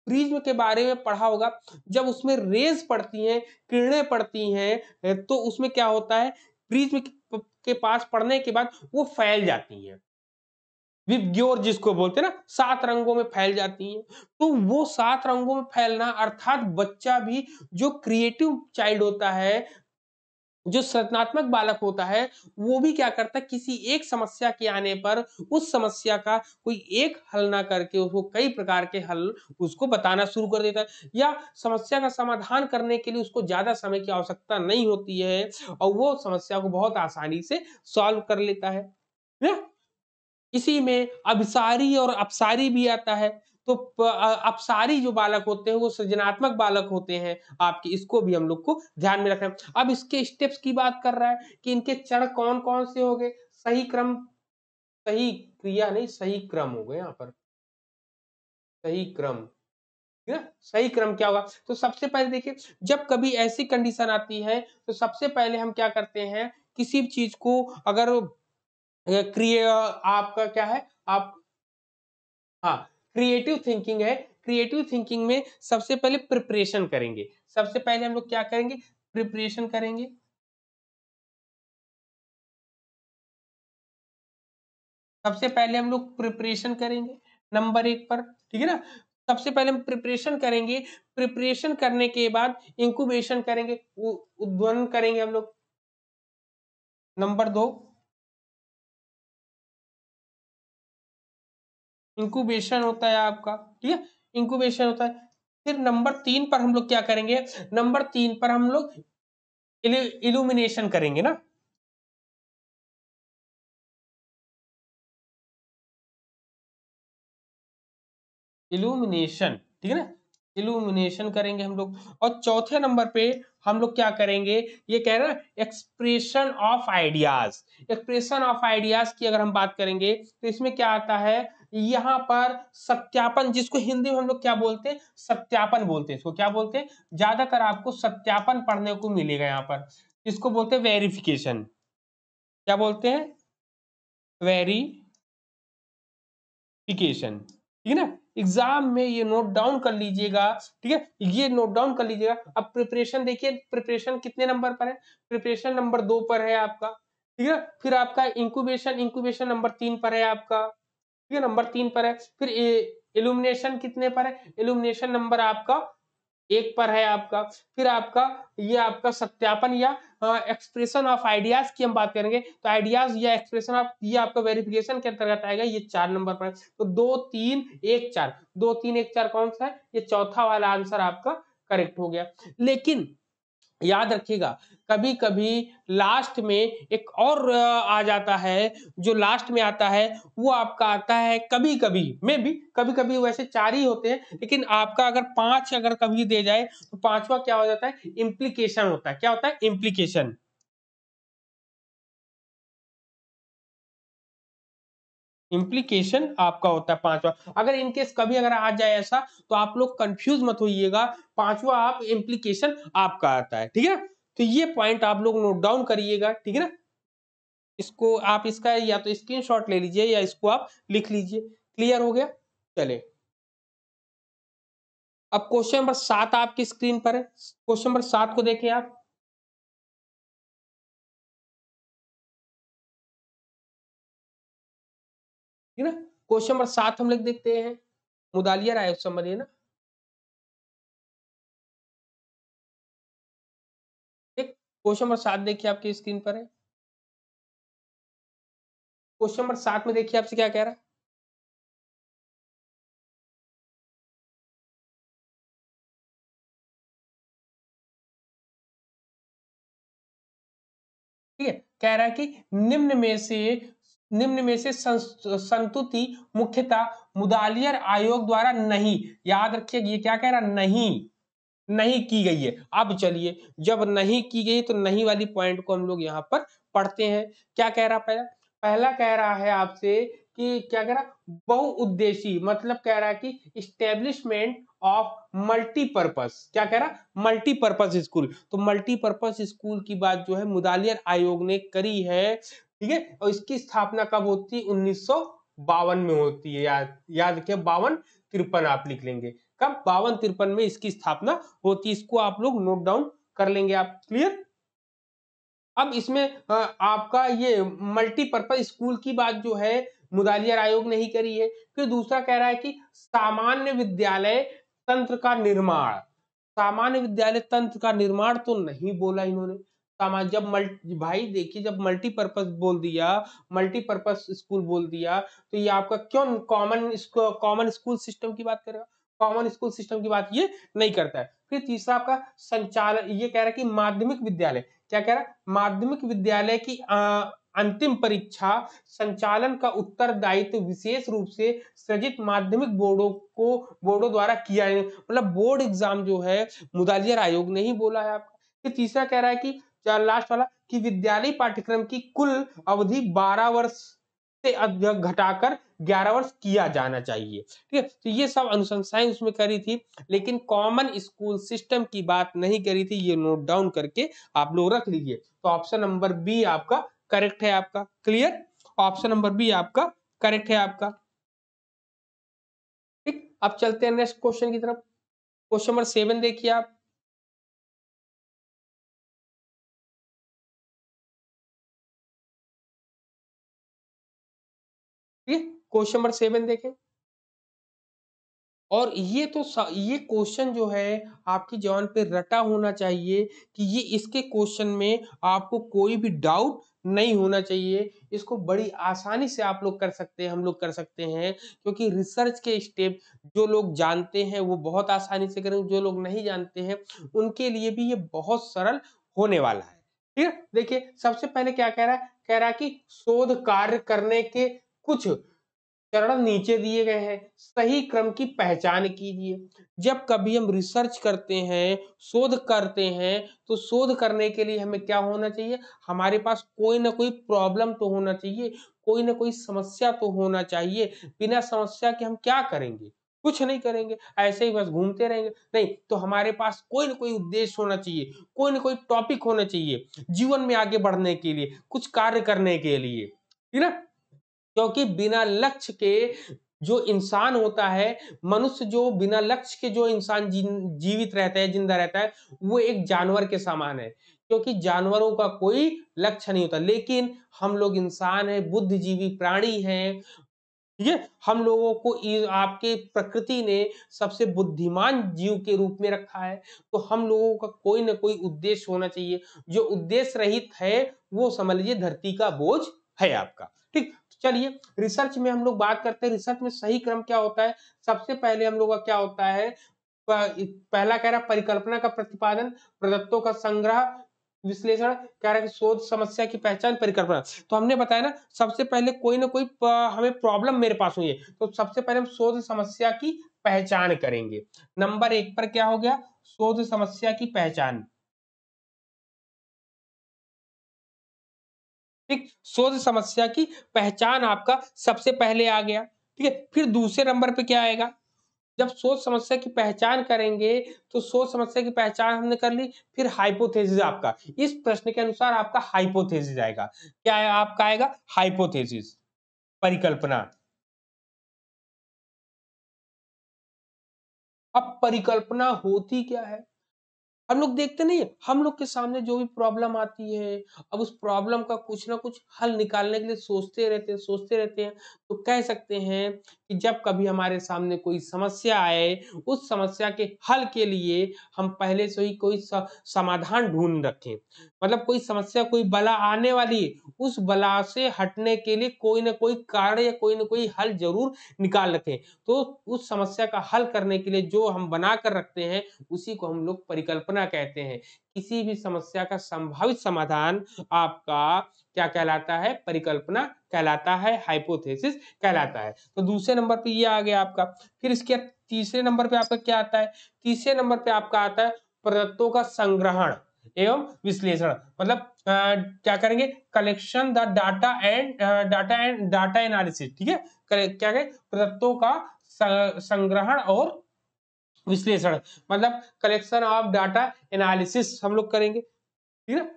प्रिज्म के बारे में पढ़ा होगा जब उसमें रेज पड़ती हैं किरणें पड़ती हैं तो उसमें क्या होता है प्रिज्म के पास पड़ने के बाद वो फैल जाती हैं विवग्योर जिसको बोलते हैं ना सात रंगों में फैल जाती हैं तो वो सात रंगों में फैलना अर्थात बच्चा भी जो क्रिएटिव चाइल्ड होता है जो सृजनात्मक बालक होता है वो भी क्या करता है किसी एक समस्या के आने पर उस समस्या का कोई एक हल ना करके उसको कई प्रकार के हल उसको बताना शुरू कर देता है या समस्या का समाधान करने के लिए उसको ज्यादा समय की आवश्यकता नहीं होती है और वो समस्या को बहुत आसानी से सॉल्व कर लेता है ना इसी में अभिसारी और अपसारी भी आता है तो अपसारी जो बालक होते हैं वो सृजनात्मक बालक होते हैं आपके इसको भी हम लोग को ध्यान में रखना अब इसके स्टेप्स की बात कर रहा है कि इनके चरण कौन कौन से हो गए सही क्रम सही क्रिया नहीं सही क्रम हो गए यहाँ पर सही क्रम ना सही क्रम क्या होगा तो सबसे पहले देखिए जब कभी ऐसी कंडीशन आती है तो सबसे पहले हम क्या करते हैं किसी भी चीज को अगर क्रिया आपका क्या है आप हाँ क्रिएटिव थिंकिंग है क्रिएटिव थिंकिंग में सबसे पहले प्रिपरेशन करेंगे सबसे पहले हम लोग क्या करेंगे प्रिपरेशन करेंगे सबसे पहले हम लोग प्रिपरेशन करेंगे नंबर एक पर ठीक है ना सबसे पहले हम प्रिपरेशन करेंगे प्रिपरेशन करने के बाद इंक्यूबेशन करेंगे उद्वन करेंगे हम लोग नंबर दो इंक्यूबेशन होता है आपका ठीक है इंक्यूबेशन होता है फिर नंबर तीन पर हम लोग क्या करेंगे नंबर तीन पर हम लोग इल्यूमिनेशन करेंगे ना इल्यूमिनेशन ठीक है ना इल्यूमिनेशन करेंगे हम लोग और चौथे नंबर पे हम लोग क्या करेंगे ये कह रहे हैं expression of ideas expression of ideas की अगर हम बात करेंगे तो इसमें क्या आता है यहाँ पर सत्यापन जिसको हिंदी में हम लोग क्या बोलते हैं सत्यापन बोलते हैं इसको क्या बोलते हैं ज्यादातर आपको सत्यापन पढ़ने को मिलेगा यहाँ पर इसको बोलते हैं वेरिफिकेशन क्या बोलते हैं वेरीफिकेशन ठीक है ना एग्जाम में ये नोट डाउन कर लीजिएगा ठीक है ये नोट डाउन कर लीजिएगा अब प्रिपरेशन देखिए प्रिपरेशन कितने नंबर पर है प्रिपरेशन नंबर दो पर है आपका ठीक है फिर आपका इंक्यूबेशन इंक्यूबेशन नंबर तीन पर है आपका ये नंबर तीन पर है फिर इल्यूमिनेशन कितने पर है इल्यूमिनेशन नंबर आपका एक पर है आपका फिर आपका ये आपका सत्यापन या एक्सप्रेशन ऑफ आइडियाज की हम बात करेंगे तो आइडियाज या एक्सप्रेशन ऑफ ये आपका वेरिफिकेशन के अंतर्गत आएगा ये चार नंबर पर है तो दो तीन एक चार दो तीन एक चार कौन सा है ये चौथा वाला आंसर आपका करेक्ट हो गया लेकिन याद रखिएगा कभी कभी लास्ट में एक और आ जाता है जो लास्ट में आता है वो आपका आता है कभी कभी मे भी कभी कभी वैसे चार ही होते हैं लेकिन आपका अगर पांच अगर कभी दे जाए तो पांचवा क्या हो जाता है इम्प्लीकेशन होता है क्या होता है इम्प्लीकेशन इम्प्लीकेशन आपका होता है पांचवा अगर इनकेस कभी अगर आ जाए ऐसा तो आप लोग कंफ्यूज मत होइएगा पांचवा आप इम्प्लीकेशन आपका आता है ठीक है तो ये पॉइंट आप लोग नोट डाउन करिएगा ठीक है ना इसको आप इसका या तो स्क्रीनशॉट ले लीजिए या इसको आप लिख लीजिए क्लियर हो गया चले अब क्वेश्चन नंबर सात आपकी स्क्रीन पर है क्वेश्चन नंबर सात को देखें आप ठीक है ना क्वेश्चन नंबर सात हम लोग देखते हैं मुदालिया राय संबंधी ना एक क्वेश्चन नंबर सात देखिए आपकी स्क्रीन पर है क्वेश्चन नंबर सात में देखिए आपसे क्या कह रहा है ठीक है कह रहा है कि निम्न में से निम्न में से संतुति मुख्यतः मुदालियर आयोग द्वारा नहीं याद रखिए ये क्या कह रहा नहीं नहीं की गई है अब चलिए जब नहीं की गई तो नहीं वाली पॉइंट को हम लोग यहाँ पर पढ़ते हैं क्या कह रहा पहला पहला कह रहा है आपसे कि क्या कह रहा बहुउद्देशी मतलब कह रहा है कि स्टेब्लिशमेंट ऑफ मल्टीपर्पस क्या कह रहा मल्टीपर्पस स्कूल तो मल्टीपर्पस स्कूल की बात जो है मुदालियर आयोग ने करी है ठीक है और इसकी स्थापना कब होती है उन्नीस में होती है याद याद रखिए बावन तिरपन आप लिख लेंगे कब बावन तिरपन में इसकी स्थापना होती है इसको आप लोग नोट डाउन कर लेंगे आप क्लियर अब इसमें आपका ये मल्टीपर्पज स्कूल की बात जो है मुदालियर आयोग ने ही करी है फिर दूसरा कह रहा है कि सामान्य विद्यालय तंत्र का निर्माण सामान्य विद्यालय तंत्र का निर्माण तो नहीं बोला इन्होंने सामान जब मल्टी भाई देखिए जब मल्टीपर्पज बोल दिया मल्टीपर्पज स्कूल बोल दिया तो ये आपका क्यों कॉमन कॉमन स्कूल सिस्टम की बात करेगा कॉमन स्कूल सिस्टम की बात ये नहीं करता है फिर तीसरा आपका संचालन ये कह रहा है कि माध्यमिक विद्यालय क्या कह रहा है माध्यमिक विद्यालय की अंतिम परीक्षा संचालन का उत्तरदायित्व विशेष रूप से सृजित माध्यमिक बोर्डों को बोर्डों द्वारा किया मतलब बोर्ड एग्जाम जो है मुदालियर आयोग ने ही बोला है आपका फिर तीसरा कह रहा है कि चार लास्ट वाला कि विद्यालय पाठ्यक्रम की कुल अवधि बारह वर्ष से घटाकर 11 वर्ष किया जाना चाहिए ठीक है तो ये सब अनुशंसाएं उसमें करी थी लेकिन कॉमन स्कूल सिस्टम की बात नहीं करी थी ये नोट डाउन करके आप लोग रख लीजिए तो ऑप्शन नंबर बी आपका करेक्ट है आपका क्लियर ऑप्शन नंबर बी आपका करेक्ट है आपका ठीक अब चलते हैं नेक्स्ट क्वेश्चन की तरफ क्वेश्चन नंबर सेवन देखिए आप क्वेश्चन नंबर सेवन देखें और ये तो ये क्वेश्चन जो है आपकी जवान पे रटा होना चाहिए कि ये इसके क्वेश्चन में आपको कोई भी डाउट नहीं होना चाहिए इसको बड़ी आसानी से आप लोग कर सकते हैं हम लोग कर सकते हैं क्योंकि रिसर्च के स्टेप जो लोग जानते हैं वो बहुत आसानी से करेंगे जो लोग नहीं जानते हैं उनके लिए भी ये बहुत सरल होने वाला है ठीक है देखिए सबसे पहले क्या कह रहा है कह रहा है कि शोध कार्य करने के कुछ चरण नीचे दिए गए हैं सही क्रम की पहचान कीजिए जब कभी हम रिसर्च करते हैं शोध करते हैं तो शोध करने के लिए हमें क्या होना चाहिए हमारे पास कोई ना कोई प्रॉब्लम तो होना चाहिए कोई ना कोई समस्या तो होना चाहिए बिना समस्या के हम क्या करेंगे कुछ नहीं करेंगे ऐसे ही बस घूमते रहेंगे नहीं तो हमारे पास कोई ना कोई उद्देश्य होना चाहिए कोई ना कोई टॉपिक होना चाहिए जीवन में आगे बढ़ने के लिए कुछ कार्य करने के लिए ठीक है क्योंकि बिना लक्ष्य के जो इंसान होता है मनुष्य जो बिना लक्ष्य के जो इंसान जी, जीवित रहता है जिंदा रहता है वो एक जानवर के समान है क्योंकि जानवरों का कोई लक्ष्य नहीं होता लेकिन हम लोग इंसान है बुद्धिजीवी प्राणी है ये है हम लोगों को आपके प्रकृति ने सबसे बुद्धिमान जीव के रूप में रखा है तो हम लोगों का कोई ना कोई उद्देश्य होना चाहिए जो उद्देश्य रहित है वो समझ लीजिए धरती का बोझ है आपका चलिए रिसर्च में हम लोग बात करते हैं रिसर्च में सही क्रम क्या होता है सबसे पहले हम लोग का क्या होता है पहला कह रहा परिकल्पना का प्रतिपादन प्रदत्तों का संग्रह विश्लेषण कह रहा है शोध समस्या की पहचान परिकल्पना तो हमने बताया ना सबसे पहले कोई ना कोई हमें प्रॉब्लम मेरे पास हुई है तो सबसे पहले हम शोध समस्या की पहचान करेंगे नंबर एक पर क्या हो गया शोध समस्या की पहचान ठीक शोध समस्या की पहचान आपका सबसे पहले आ गया ठीक है फिर दूसरे नंबर पे क्या आएगा जब शोध समस्या की पहचान करेंगे तो शोध समस्या की पहचान हमने कर ली फिर हाइपोथेसिस आपका इस प्रश्न के अनुसार आपका हाइपोथेसिस आएगा क्या है आपका आएगा हाइपोथेसिस परिकल्पना अब परिकल्पना होती क्या है हम लोग देखते नहीं हम लोग के सामने जो भी प्रॉब्लम आती है अब उस प्रॉब्लम का कुछ ना कुछ हल निकालने के लिए सोचते रहते हैं सोचते रहते हैं तो कह सकते हैं कि जब कभी हमारे सामने कोई समस्या आए उस समस्या के हल के लिए हम पहले से ही कोई समाधान ढूंढ रखें मतलब कोई समस्या कोई बला आने वाली उस बला से हटने के लिए कोई ना कोई कार्य या कोई ना कोई हल जरूर निकाल रखें तो उस समस्या का हल करने के लिए जो हम बना कर रखते हैं उसी को हम लोग परिकल्पना योजना कहते हैं किसी भी समस्या का संभावित समाधान आपका क्या कहलाता है परिकल्पना कहलाता है हाइपोथेसिस कहलाता है तो दूसरे नंबर पे ये आ गया आपका फिर इसके तीसरे नंबर पे आपका क्या आता है तीसरे नंबर पे आपका आता है प्रदत्तों का संग्रहण एवं विश्लेषण मतलब आ, क्या करेंगे collection the data and data and data analysis ठीक है क्या कहें प्रदत्तों का संग्रहण और विश्लेषण मतलब कलेक्शन ऑफ डाटा एनालिसिस हम लोग करेंगे ठीक है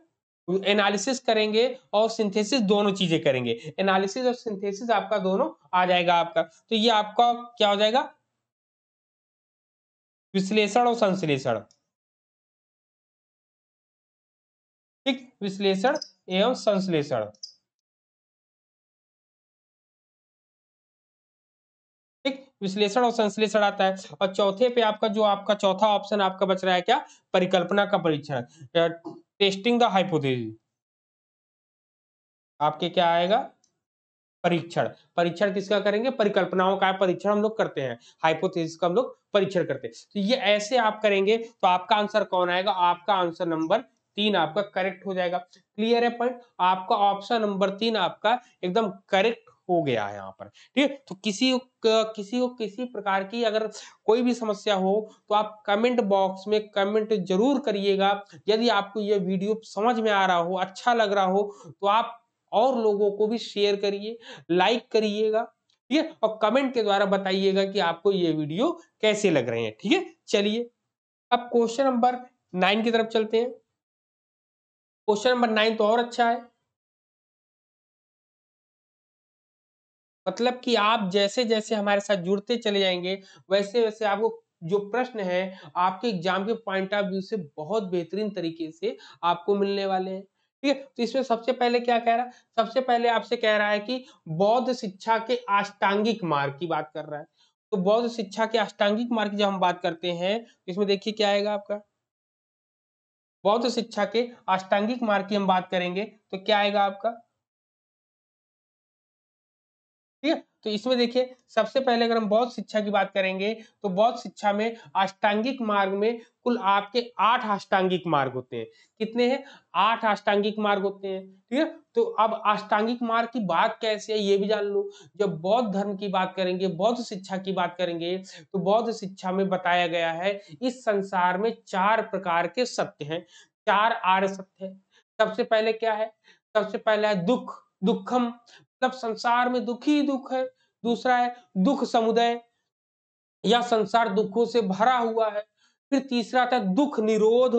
एनालिसिस करेंगे और सिंथेसिस दोनों चीजें करेंगे एनालिसिस और सिंथेसिस आपका दोनों आ जाएगा आपका तो ये आपका क्या हो जाएगा विश्लेषण और संश्लेषण ठीक विश्लेषण एवं संश्लेषण विश्लेषण और संश्लेषण आता है और चौथे पे आपका जो आपका चौथा ऑप्शन आपका बच रहा है क्या परिकल्पना का परीक्षण टेस्टिंग द हाइपोथेसिस आपके क्या आएगा परीक्षण परीक्षण किसका करेंगे परिकल्पनाओं का परीक्षण हम लोग करते हैं हाइपोथेसिस का हम लोग परीक्षण करते हैं तो ये ऐसे आप करेंगे तो आपका आंसर कौन आएगा आपका आंसर नंबर तीन आपका करेक्ट हो जाएगा क्लियर है पॉइंट आपका ऑप्शन नंबर तीन आपका एकदम करेक्ट हो गया है यहाँ पर ठीक है तो किसी किसी को किसी प्रकार की अगर कोई भी समस्या हो तो आप कमेंट बॉक्स में कमेंट जरूर करिएगा यदि आपको यह वीडियो समझ में आ रहा हो अच्छा लग रहा हो तो आप और लोगों को भी शेयर करिए लाइक करिएगा ठीक है और कमेंट के द्वारा बताइएगा कि आपको ये वीडियो कैसे लग रहे हैं ठीक है चलिए अब क्वेश्चन नंबर नाइन की तरफ चलते हैं क्वेश्चन नंबर नाइन तो और अच्छा है मतलब कि आप जैसे जैसे हमारे साथ जुड़ते चले जाएंगे वैसे वैसे आपको जो प्रश्न है आपके एग्जाम के पॉइंट ऑफ व्यू से बहुत बेहतरीन तरीके से आपको मिलने वाले हैं ठीक है तो इसमें सबसे पहले क्या कह रहा है सबसे पहले आपसे कह रहा है कि बौद्ध शिक्षा के अष्टांगिक मार्ग की बात कर रहा है तो बौद्ध शिक्षा के अष्टांगिक मार्ग की जब हम बात करते हैं तो इसमें देखिए क्या आएगा आपका बौद्ध शिक्षा के अष्टांगिक मार्ग की हम बात करेंगे तो क्या आएगा आपका ठीक है तो इसमें देखिए सबसे पहले अगर हम बौद्ध शिक्षा की बात करेंगे तो बौद्ध शिक्षा में अष्टांगिक मार्ग में कुल आपके आठ अष्टांगिक मार्ग होते हैं कितने हैं आठ अष्टांगिक मार्ग होते हैं ठीक है तो अब अष्टांगिक मार्ग की बात कैसे है ये भी जान लो जब बौद्ध धर्म की बात करेंगे बौद्ध शिक्षा की बात करेंगे तो बौद्ध शिक्षा में बताया गया है इस संसार में चार प्रकार के सत्य हैं चार आर्य सत्य है सबसे पहले क्या है सबसे पहला है दुख दुखम मतलब संसार में दुख ही दुख है दूसरा है दुख समुदाय या संसार दुखों से भरा हुआ है फिर तीसरा था दुख निरोध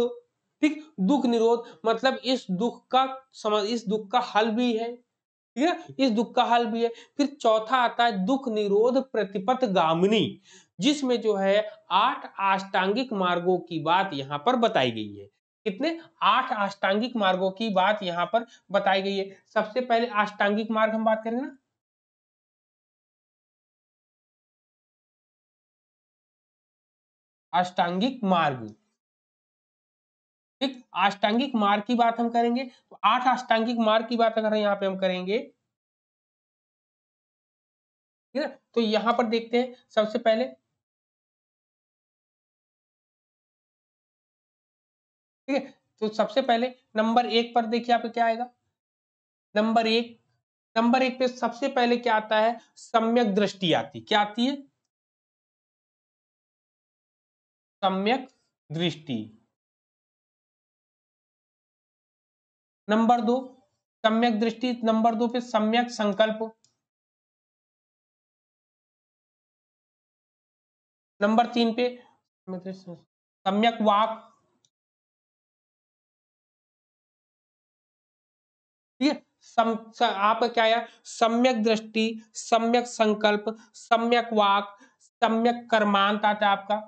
ठीक दुख निरोध मतलब इस दुख का समझ इस दुख का हल भी है ठीक है इस दुख का हल भी है फिर चौथा आता है दुख निरोध प्रतिपथ गामिनी जिसमें जो है आठ आष्टांगिक मार्गों की बात यहाँ पर बताई गई है कितने आठ अष्टांगिक मार्गों की बात यहाँ पर बताई गई है सबसे पहले अष्टांगिक मार्ग हम बात करें ना अष्टांगिक मार्ग ठीक अष्टांगिक मार्ग की बात हम करेंगे तो आठ अष्टांगिक मार्ग की बात अगर यहाँ पे हम करेंगे ठीक है तो यहां पर देखते हैं सबसे पहले ठीक है तो सबसे पहले नंबर एक पर देखिए आप क्या आएगा नंबर एक नंबर एक पे सबसे पहले क्या आता है सम्यक दृष्टि आती क्या आती है सम्यक दृष्टि नंबर दो सम्यक दृष्टि नंबर दो पे सम्यक संकल्प नंबर तीन पे सम्यक वाक ठीक है सम, स, क्या है सम्यक दृष्टि सम्यक संकल्प सम्यक वाक सम्यक कर्मांत आता है आपका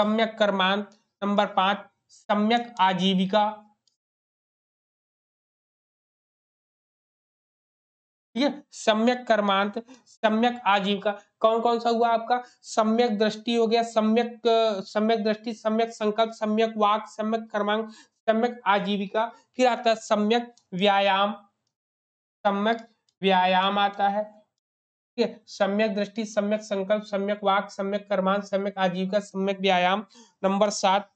सम्यक कर्मांत नंबर पांच सम्यक आजीविका ठीक है सम्यक कर्मांत सम्यक आजीविका कौन कौन सा हुआ आपका सम्यक दृष्टि हो गया सम्यक सम्यक दृष्टि सम्यक संकल्प सम्यक वाक सम्यक कर्मांक सम्यक आजीविका फिर आता है सम्यक व्यायाम सम्यक व्यायाम आता है ठीक है सम्यक दृष्टि सम्यक संकल्प सम्यक वाक सम्यक कर्मांक सम्यक आजीविका सम्यक व्यायाम नंबर सात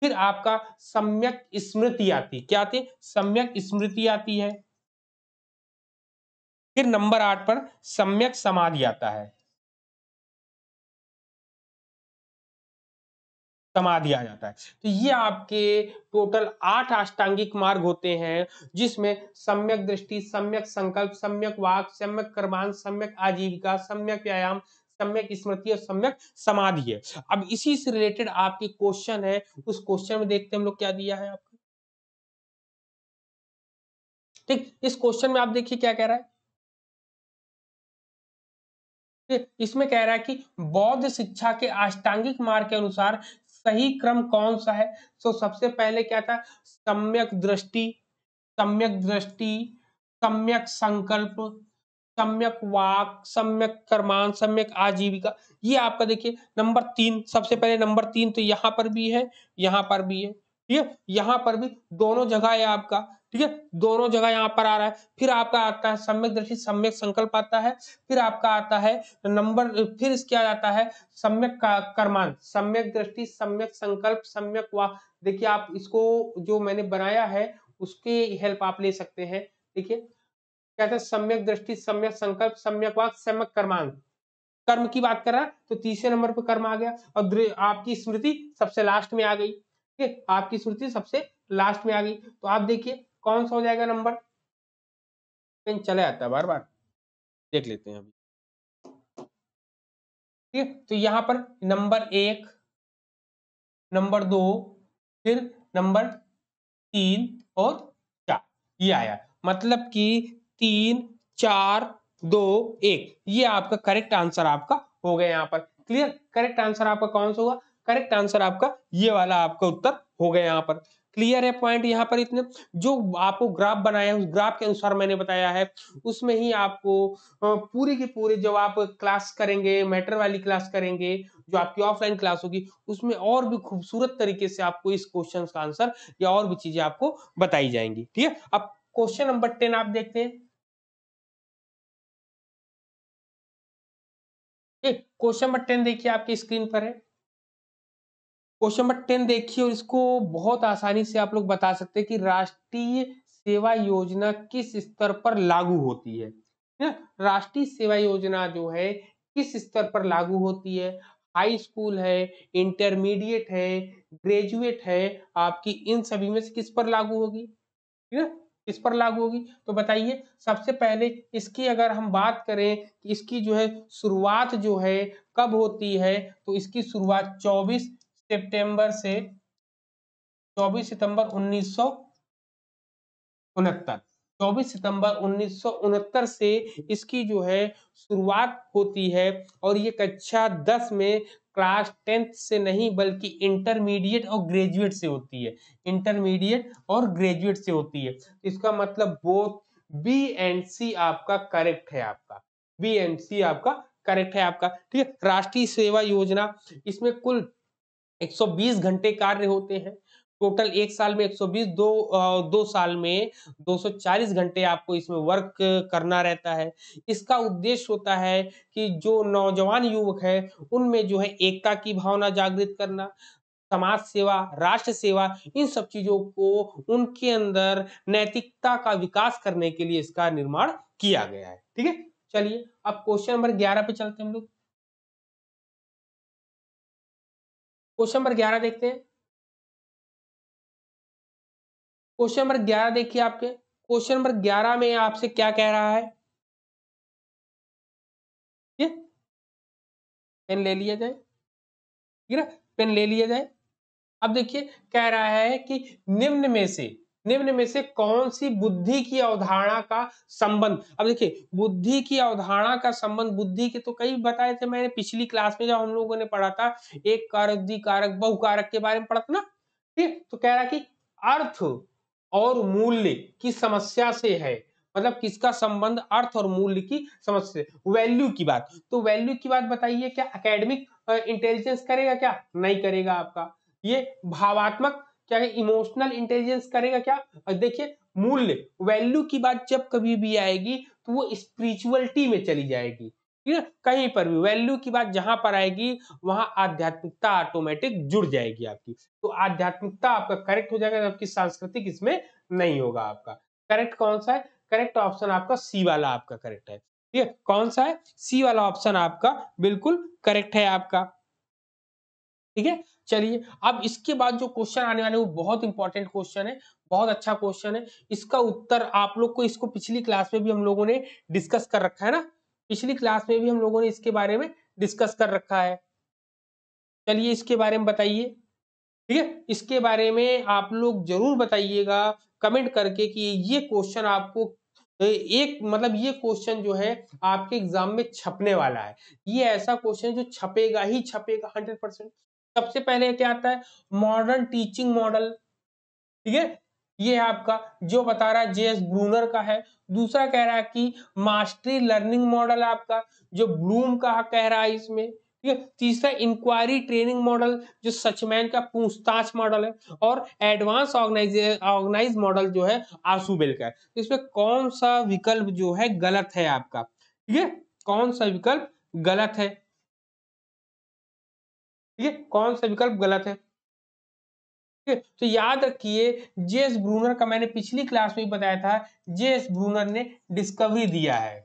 फिर आपका सम्यक स्मृति आती क्या आती है सम्यक स्मृति आती है फिर नंबर आठ पर सम्यक समाधि आता है समाधि आ जाता है तो ये आपके टोटल आठ अष्टांगिक मार्ग होते हैं जिसमें सम्यक दृष्टि सम्यक संकल्प सम्यक वाक सम्यक कर्मान सम्यक आजीविका सम्यक व्यायाम सम्यक स्मृति और सम्यक समाधि है अब इसी से रिलेटेड आपके क्वेश्चन है उस क्वेश्चन में देखते हम लोग क्या दिया है आपको ठीक इस क्वेश्चन में आप देखिए क्या कह रहा है इसमें कह रहा है कि बौद्ध शिक्षा के अष्टांगिक मार्ग के अनुसार सही क्रम कौन सा है सो तो सबसे पहले क्या था सम्यक दृष्टि सम्यक दृष्टि सम्यक संकल्प सम्यक वाक सम्यक कर्मान सम्यक आजीविका ये आपका देखिए नंबर तीन सबसे पहले नंबर तीन तो यहाँ पर भी है यहाँ पर भी है ठीक है यहाँ पर भी दोनों जगह है आपका ठीक है दोनों जगह यहाँ पर आ रहा है फिर आपका आता है सम्यक दृष्टि सम्यक संकल्प आता है फिर आपका आता है नंबर फिर इसके आ जाता है सम्यक कर्मान सम्यक दृष्टि सम्यक संकल्प सम्यक वाह देखिए आप इसको जो मैंने बनाया है उसके हेल्प आप ले सकते हैं ठीक है कहते हैं सम्यक दृष्टि सम्यक संकल्प सम्यक वाक सम्यक कर्मान कर्म की बात कर रहा है तो तीसरे नंबर पर कर्म आ गया और आपकी स्मृति सबसे लास्ट में आ गई ठीक है आपकी स्मृति सबसे लास्ट में आ गई तो आप देखिए कौन सा हो जाएगा नंबर पेन चला जाता है बार बार देख लेते हैं अभी ठीक है तो यहां पर नंबर एक नंबर दो फिर नंबर तीन और चार ये आया मतलब कि तीन चार दो एक ये आपका करेक्ट आंसर आपका हो गया यहाँ पर क्लियर करेक्ट आंसर आपका कौन सा होगा करेक्ट आंसर आपका ये वाला आपका उत्तर हो गया यहाँ पर क्लियर है पॉइंट यहाँ पर इतने जो आपको ग्राफ बनाया है उस ग्राफ के अनुसार मैंने बताया है उसमें ही आपको पूरी की पूरी जब आप क्लास करेंगे मैटर वाली क्लास करेंगे जो आपकी ऑफलाइन क्लास होगी उसमें और भी खूबसूरत तरीके से आपको इस क्वेश्चन का आंसर या और भी चीजें आपको बताई जाएंगी ठीक है अब क्वेश्चन नंबर टेन आप देखते हैं क्वेश्चन नंबर टेन देखिए आपकी स्क्रीन पर है क्वेश्चन नंबर टेन देखिए और इसको बहुत आसानी से आप लोग बता सकते हैं कि राष्ट्रीय सेवा योजना किस स्तर पर लागू होती है राष्ट्रीय सेवा योजना जो है किस स्तर पर लागू होती है हाई स्कूल है इंटरमीडिएट है ग्रेजुएट है आपकी इन सभी में से किस पर लागू होगी ठीक है किस पर लागू होगी तो बताइए सबसे पहले इसकी अगर हम बात करें कि इसकी जो है शुरुआत जो है कब होती है तो इसकी शुरुआत 24 सितंबर से 24 सितंबर उन्नीस 24 सितंबर उन्नीस से इसकी जो है शुरुआत होती है और ये कक्षा 10 में क्लास टेंथ से नहीं बल्कि इंटरमीडिएट और ग्रेजुएट से होती है इंटरमीडिएट और ग्रेजुएट से होती है इसका मतलब बोथ बी एंड सी आपका करेक्ट है आपका बी एंड सी आपका करेक्ट है आपका ठीक है राष्ट्रीय सेवा योजना इसमें कुल 120 घंटे कार्य होते हैं टोटल एक साल में 120 दो दो साल में 240 घंटे आपको इसमें वर्क करना रहता है इसका उद्देश्य होता है कि जो नौजवान युवक है उनमें जो है एकता की भावना जागृत करना समाज सेवा राष्ट्र सेवा इन सब चीजों को उनके अंदर नैतिकता का विकास करने के लिए इसका निर्माण किया गया है ठीक है चलिए अब क्वेश्चन नंबर ग्यारह पे चलते हैं हम लोग क्वेश्चन नंबर ग्यारह देखते हैं क्वेश्चन नंबर ग्यारह देखिए आपके क्वेश्चन नंबर ग्यारह में आपसे क्या कह रहा है ये पेन ले लिया जाए ठीक है पेन ले लिया जाए अब देखिए कह रहा है कि निम्न में से निम्न में से कौन सी बुद्धि की अवधारणा का संबंध अब देखिए बुद्धि की अवधारणा का संबंध बुद्धि के तो कई बताए थे मैंने पिछली क्लास में जब हम लोगों ने पढ़ा था एक कारक द्विकारक बहुकारक के बारे में पढ़ा था ना ठीक तो कह रहा कि अर्थ और मूल्य की समस्या से है मतलब किसका संबंध अर्थ और मूल्य की समस्या वैल्यू की बात तो वैल्यू की बात बताइए क्या एकेडमिक इंटेलिजेंस करेगा क्या नहीं करेगा आपका ये भावात्मक क्या इमोशनल इंटेलिजेंस करेगा क्या देखिए मूल्य वैल्यू की बात जब कभी भी आएगी तो वो स्पिरिचुअलिटी में चली जाएगी ठीक है कहीं पर भी वैल्यू की बात जहां पर आएगी वहां आध्यात्मिकता ऑटोमेटिक जुड़ जाएगी आपकी तो आध्यात्मिकता आपका करेक्ट हो जाएगा जबकि सांस्कृतिक इसमें नहीं होगा आपका करेक्ट कौन सा है करेक्ट ऑप्शन आपका सी वाला आपका करेक्ट है ठीक है कौन सा है सी वाला ऑप्शन आपका बिल्कुल करेक्ट है आपका ठीक है चलिए अब इसके बाद जो क्वेश्चन आने वाले वो बहुत इंपॉर्टेंट क्वेश्चन है बहुत अच्छा क्वेश्चन है इसका उत्तर आप लोग को इसको पिछली क्लास में भी हम लोगों ने डिस्कस कर रखा है ना पिछली क्लास में भी हम लोगों ने इसके बारे में डिस्कस कर रखा है चलिए इसके बारे में बताइए ठीक है इसके बारे में आप लोग जरूर बताइएगा कमेंट करके कि ये क्वेश्चन आपको एक मतलब ये क्वेश्चन जो है आपके एग्जाम में छपने वाला है ये ऐसा क्वेश्चन जो छपेगा ही छपेगा हंड्रेड परसेंट सबसे पहले क्या आता है मॉडर्न टीचिंग मॉडल ठीक है ये है आपका जो बता रहा है एस ब्रूनर का है दूसरा कह रहा है कि मास्टरी लर्निंग मॉडल आपका जो ब्लूम का कह रहा है इसमें ठीक है तीसरा इंक्वायरी ट्रेनिंग मॉडल जो सचमैन का पूछताछ मॉडल है और एडवांस ऑर्गेनाइज ऑर्गेनाइज मॉडल जो है आसूबेल का है तो इसमें कौन सा विकल्प जो है गलत है आपका ठीक है कौन सा विकल्प गलत है ठीक है कौन सा विकल्प गलत है ठीक है तो याद रखिए जेस ब्रूनर का मैंने पिछली क्लास में बताया था जेस ब्रूनर ने डिस्कवरी दिया है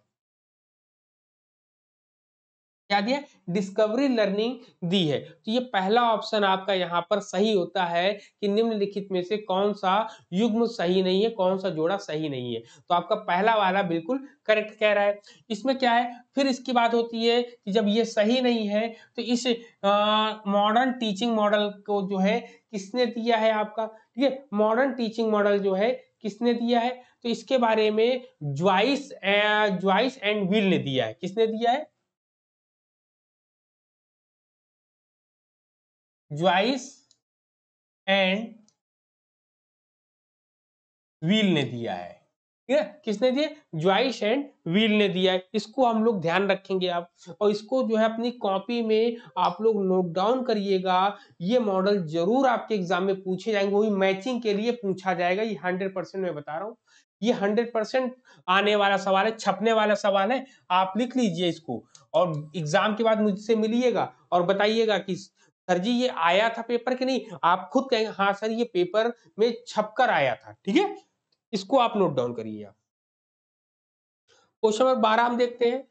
क्या दिया डिस्कवरी लर्निंग दी है तो ये पहला ऑप्शन आपका यहाँ पर सही होता है कि निम्नलिखित में से कौन सा युग्म सही नहीं है कौन सा जोड़ा सही नहीं है तो आपका पहला वाला बिल्कुल करेक्ट कह रहा है इसमें क्या है फिर इसकी बात होती है कि जब ये सही नहीं है तो इस मॉडर्न टीचिंग मॉडल को जो है किसने दिया है आपका ठीक है मॉडर्न टीचिंग मॉडल जो है किसने दिया है तो इसके बारे में ज्वाइस ज्वाइस एंड विल ने दिया है किसने दिया है ज्वाइस एंड व्हील ने दिया है ठीक है किसने दिया ज्वाइस एंड व्हील ने दिया है इसको हम लोग ध्यान रखेंगे आप और इसको जो है अपनी कॉपी में आप लोग नोट डाउन करिएगा ये मॉडल जरूर आपके एग्जाम में पूछे जाएंगे वही मैचिंग के लिए पूछा जाएगा ये हंड्रेड परसेंट मैं बता रहा हूँ ये हंड्रेड परसेंट आने वाला सवाल है छपने वाला सवाल है आप लिख लीजिए इसको और एग्जाम के बाद मुझसे मिलिएगा और बताइएगा कि सर जी ये आया था पेपर कि नहीं आप खुद कहेंगे हाँ सर ये पेपर में छपकर आया था ठीक है इसको आप नोट डाउन करिए आप क्वेश्चन नंबर बारह हम देखते हैं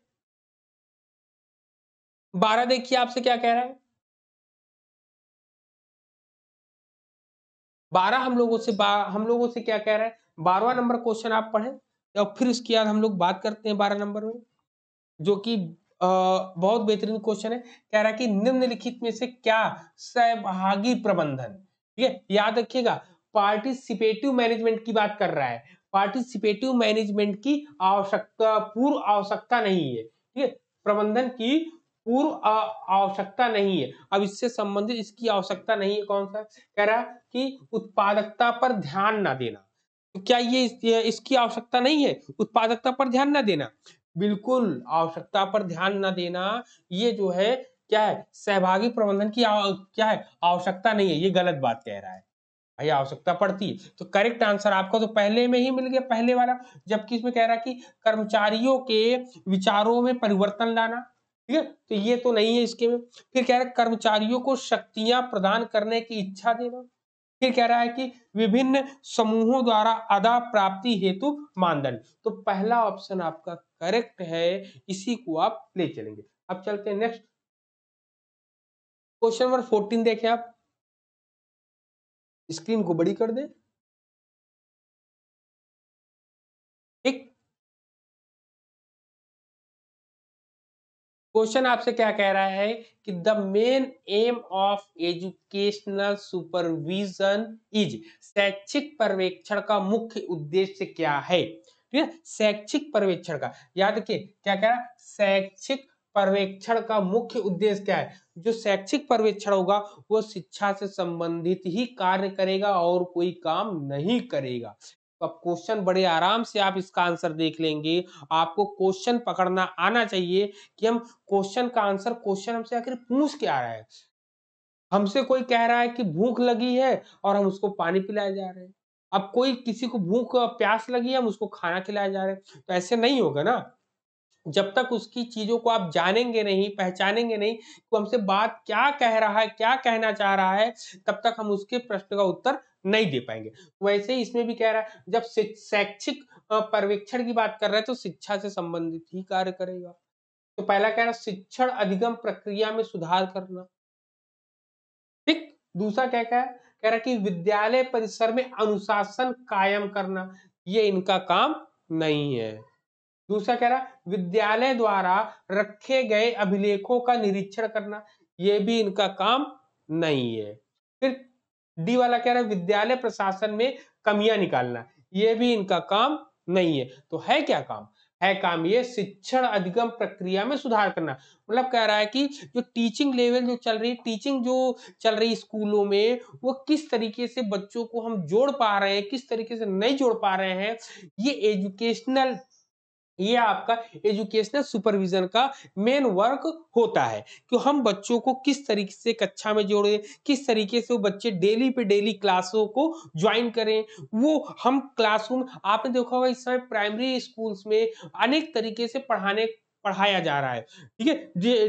बारह देखिए आपसे क्या कह रहा है बारह हम लोगों से हम लोगों से क्या कह रहा है बारहवा नंबर क्वेश्चन आप पढ़ें और फिर उसके बाद हम लोग बात करते हैं बारह नंबर में जो कि बहुत बेहतरीन क्वेश्चन है कह रहा है कि निम्नलिखित में से क्या सहभागी प्रबंधन ठीक है याद रखिएगा पार्टिसिपेटिव मैनेजमेंट की बात कर रहा है पार्टिसिपेटिव मैनेजमेंट की आवश्यकता पूर्व आवश्यकता नहीं है ठीक है प्रबंधन की पूर्व आवश्यकता नहीं है अब इससे संबंधित इसकी आवश्यकता नहीं है कौन सा कह रहा कि उत्पादकता पर ध्यान ना देना तो क्या ये इसकी आवश्यकता नहीं है उत्पादकता पर ध्यान ना देना बिल्कुल आवश्यकता पर ध्यान न देना ये जो है क्या है सहभागी प्रबंधन की क्या है आवश्यकता नहीं है ये गलत बात कह रहा है भाई आवश्यकता पड़ती है तो करेक्ट आंसर आपका तो पहले में ही मिल गया पहले वाला जबकि इसमें कह रहा कि कर्मचारियों के विचारों में परिवर्तन लाना ठीक है तो ये तो नहीं है इसके में फिर कह रहा है कर्मचारियों को शक्तियां प्रदान करने की इच्छा देना फिर कह रहा है कि विभिन्न समूहों द्वारा अदा प्राप्ति हेतु मानदंड तो पहला ऑप्शन आपका करेक्ट है इसी को आप ले चलेंगे अब चलते हैं नेक्स्ट क्वेश्चन नंबर फोर्टीन देखें आप स्क्रीन को बड़ी कर दें एक क्वेश्चन आपसे क्या कह रहा है कि the main aim of educational supervision is शैक्षिक पर्यवेक्षण का मुख्य उद्देश्य क्या है ठीक है शैक्षिक पर्यवेक्षण का याद रखिए क्या कह रहा है शैक्षिक पर्यवेक्षण का मुख्य उद्देश्य क्या है जो शैक्षिक पर्यवेक्षण होगा वो शिक्षा से संबंधित ही कार्य करेगा और कोई काम नहीं करेगा तो अब क्वेश्चन बड़े आराम से आप इसका आंसर देख लेंगे आपको क्वेश्चन पकड़ना आना चाहिए कि हम क्वेश्चन का आंसर क्वेश्चन हमसे आखिर पूछ के आ रहा है हमसे कोई कह रहा है कि भूख लगी है और हम उसको पानी पिलाए जा रहे हैं अब कोई किसी को भूख प्यास लगी हम उसको खाना खिलाया जा रहे हैं तो ऐसे नहीं होगा ना जब तक उसकी चीज़ों को आप जानेंगे नहीं पहचानेंगे नहीं तो हमसे बात क्या कह रहा है क्या कहना चाह रहा है तब तक हम उसके प्रश्न का उत्तर नहीं दे पाएंगे वैसे ही इसमें भी कह रहा है जब शैक्षिक पर्यवेक्षण की बात कर रहे हैं तो शिक्षा से संबंधित ही कार्य करेगा तो पहला कह रहा है शिक्षण अधिगम प्रक्रिया में सुधार करना ठीक दूसरा क्या कह रहा है कह रहा कि विद्यालय परिसर में अनुशासन कायम करना ये इनका काम नहीं है दूसरा कह रहा विद्यालय द्वारा रखे गए अभिलेखों का निरीक्षण करना ये भी इनका काम नहीं है फिर डी वाला कह रहा है विद्यालय प्रशासन में कमियां निकालना ये भी इनका काम नहीं है तो है क्या काम है काम ये शिक्षण अधिगम प्रक्रिया में सुधार करना मतलब कह रहा है कि जो टीचिंग लेवल जो चल रही टीचिंग जो चल रही स्कूलों में वो किस तरीके से बच्चों को हम जोड़ पा रहे हैं किस तरीके से नहीं जोड़ पा रहे हैं ये एजुकेशनल ये आपका एजुकेशनल सुपरविजन का मेन वर्क होता है कि हम बच्चों को किस तरीके से कक्षा में जोड़ें किस तरीके से वो बच्चे डेली पे डेली क्लासों को ज्वाइन करें वो हम क्लासरूम आपने देखा होगा इस समय प्राइमरी स्कूल्स में अनेक तरीके से पढ़ाने पढ़ाया जा रहा है ठीक है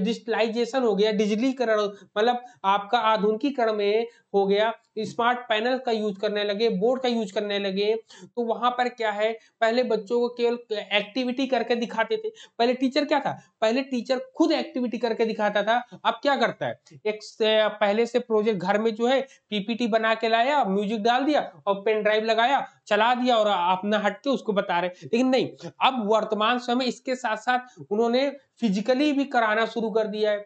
डिजिटलाइजेशन हो गया डिजिटलीकरण मतलब आपका आधुनिकीकरण में हो गया स्मार्ट पैनल का यूज करने लगे बोर्ड का यूज करने लगे तो वहां पर क्या है पहले बच्चों को केवल एक्टिविटी करके दिखाते थे पहले टीचर क्या था पहले टीचर खुद एक्टिविटी करके दिखाता था अब क्या करता है एक पहले से प्रोजेक्ट घर में जो है पीपीटी बना के लाया म्यूजिक डाल दिया और पेन ड्राइव लगाया चला दिया और अपना हट के उसको बता रहे लेकिन नहीं अब वर्तमान समय इसके साथ साथ उन्होंने फिजिकली भी कराना शुरू कर दिया है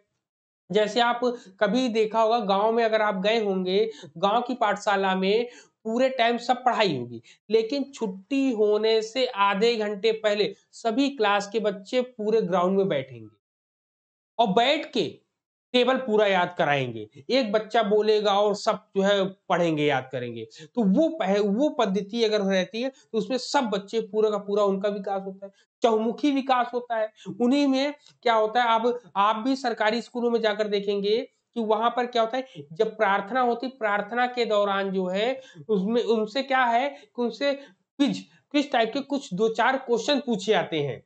जैसे आप कभी देखा होगा गांव में अगर आप गए होंगे गांव की पाठशाला में पूरे टाइम सब पढ़ाई होगी लेकिन छुट्टी होने से आधे घंटे पहले सभी क्लास के बच्चे पूरे ग्राउंड में बैठेंगे और बैठ के टेबल पूरा याद कराएंगे एक बच्चा बोलेगा और सब जो है पढ़ेंगे याद करेंगे तो वो पह, वो पद्धति अगर रहती है तो उसमें सब बच्चे पूरा का पूरा उनका विकास होता है चहुमुखी विकास होता है उन्हीं में क्या होता है आप आप भी सरकारी स्कूलों में जाकर देखेंगे कि वहां पर क्या होता है जब प्रार्थना होती प्रार्थना के दौरान जो है उसमें उनसे क्या है कि उनसे क्विज क्विज टाइप के कुछ दो चार क्वेश्चन पूछे जाते हैं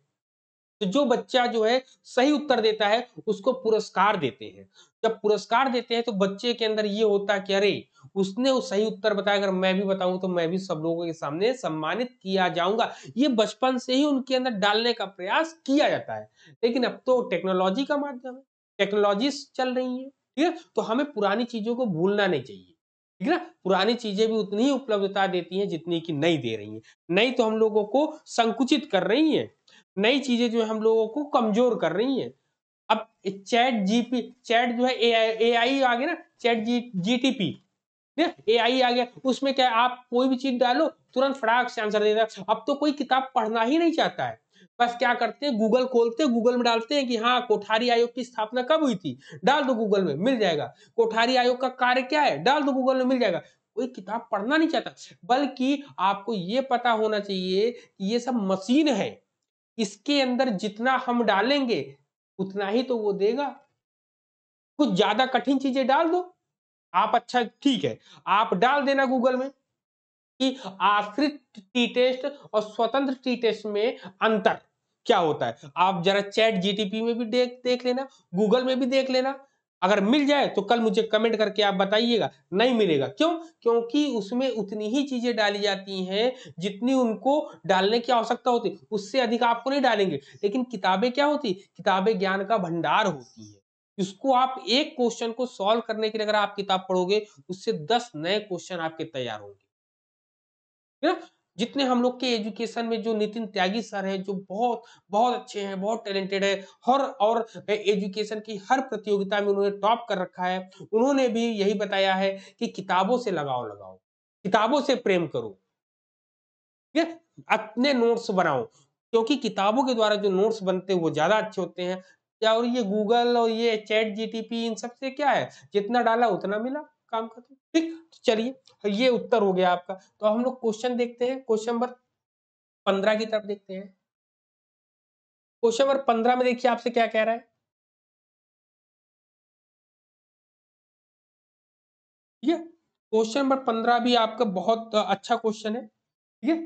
तो जो बच्चा जो है सही उत्तर देता है उसको पुरस्कार देते हैं जब पुरस्कार देते हैं तो बच्चे के अंदर ये होता है कि अरे उसने वो सही उत्तर बताया अगर मैं भी बताऊं तो मैं भी सब लोगों के सामने सम्मानित किया जाऊंगा ये बचपन से ही उनके अंदर डालने का प्रयास किया जाता है लेकिन अब तो टेक्नोलॉजी का माध्यम है टेक्नोलॉजी चल रही है ठीक है तो हमें पुरानी चीजों को भूलना नहीं चाहिए ठीक है ना पुरानी चीजें भी उतनी ही उपलब्धता देती हैं जितनी की नई दे रही हैं नई तो हम लोगों को संकुचित कर रही हैं नई चीजें जो है हम लोगों को कमजोर कर रही हैं अब चैट जीपी चैट जो है ए आई आ गया ना chat G G T P A I आ गया उसमें क्या आप कोई भी चीज डालो तुरंत फटाक से आंसर दे देगा अब तो कोई किताब पढ़ना ही नहीं चाहता है बस क्या करते हैं गूगल खोलते हैं गूगल में डालते हैं कि हाँ कोठारी आयोग की स्थापना कब हुई थी डाल दो गूगल में मिल जाएगा कोठारी आयोग का कार्य क्या है डाल दो गूगल में मिल जाएगा कोई किताब पढ़ना नहीं चाहता बल्कि आपको ये पता होना चाहिए कि ये सब मशीन है इसके अंदर जितना हम डालेंगे उतना ही तो वो देगा कुछ ज्यादा कठिन चीजें डाल दो आप अच्छा ठीक है आप डाल देना गूगल में कि आश्रित टी टेस्ट और स्वतंत्र टी टेस्ट में अंतर क्या होता है आप जरा चैट जीटीपी में भी देख देख लेना गूगल में भी देख लेना अगर मिल जाए तो कल मुझे कमेंट करके आप बताइएगा नहीं मिलेगा क्यों क्योंकि उसमें उतनी ही चीज़ें डाली जाती हैं जितनी उनको डालने की आवश्यकता होती उससे अधिक आपको नहीं डालेंगे लेकिन किताबें क्या होती किताबें ज्ञान का भंडार होती है इसको आप एक क्वेश्चन को सॉल्व करने के लिए अगर आप किताब पढ़ोगे उससे दस नए क्वेश्चन आपके तैयार होंगे जितने हम लोग के एजुकेशन में जो नितिन त्यागी सर हैं जो बहुत बहुत अच्छे हैं बहुत टैलेंटेड है हर और एजुकेशन की हर प्रतियोगिता में उन्होंने टॉप कर रखा है उन्होंने भी यही बताया है कि किताबों से लगाओ लगाओ किताबों से प्रेम करो अपने नोट्स बनाओ क्योंकि किताबों के द्वारा जो नोट्स बनते हैं वो ज़्यादा अच्छे होते हैं और ये गूगल और ये चैट जी इन सब से क्या है जितना डाला उतना मिला काम करते हैं ठीक तो चलिए ये उत्तर हो गया आपका तो हम लोग क्वेश्चन देखते हैं क्वेश्चन नंबर पंद्रह की तरफ देखते हैं क्वेश्चन नंबर पंद्रह में देखिए आपसे क्या कह रहा है ठीक है क्वेश्चन नंबर पंद्रह भी आपका बहुत अच्छा क्वेश्चन है ठीक है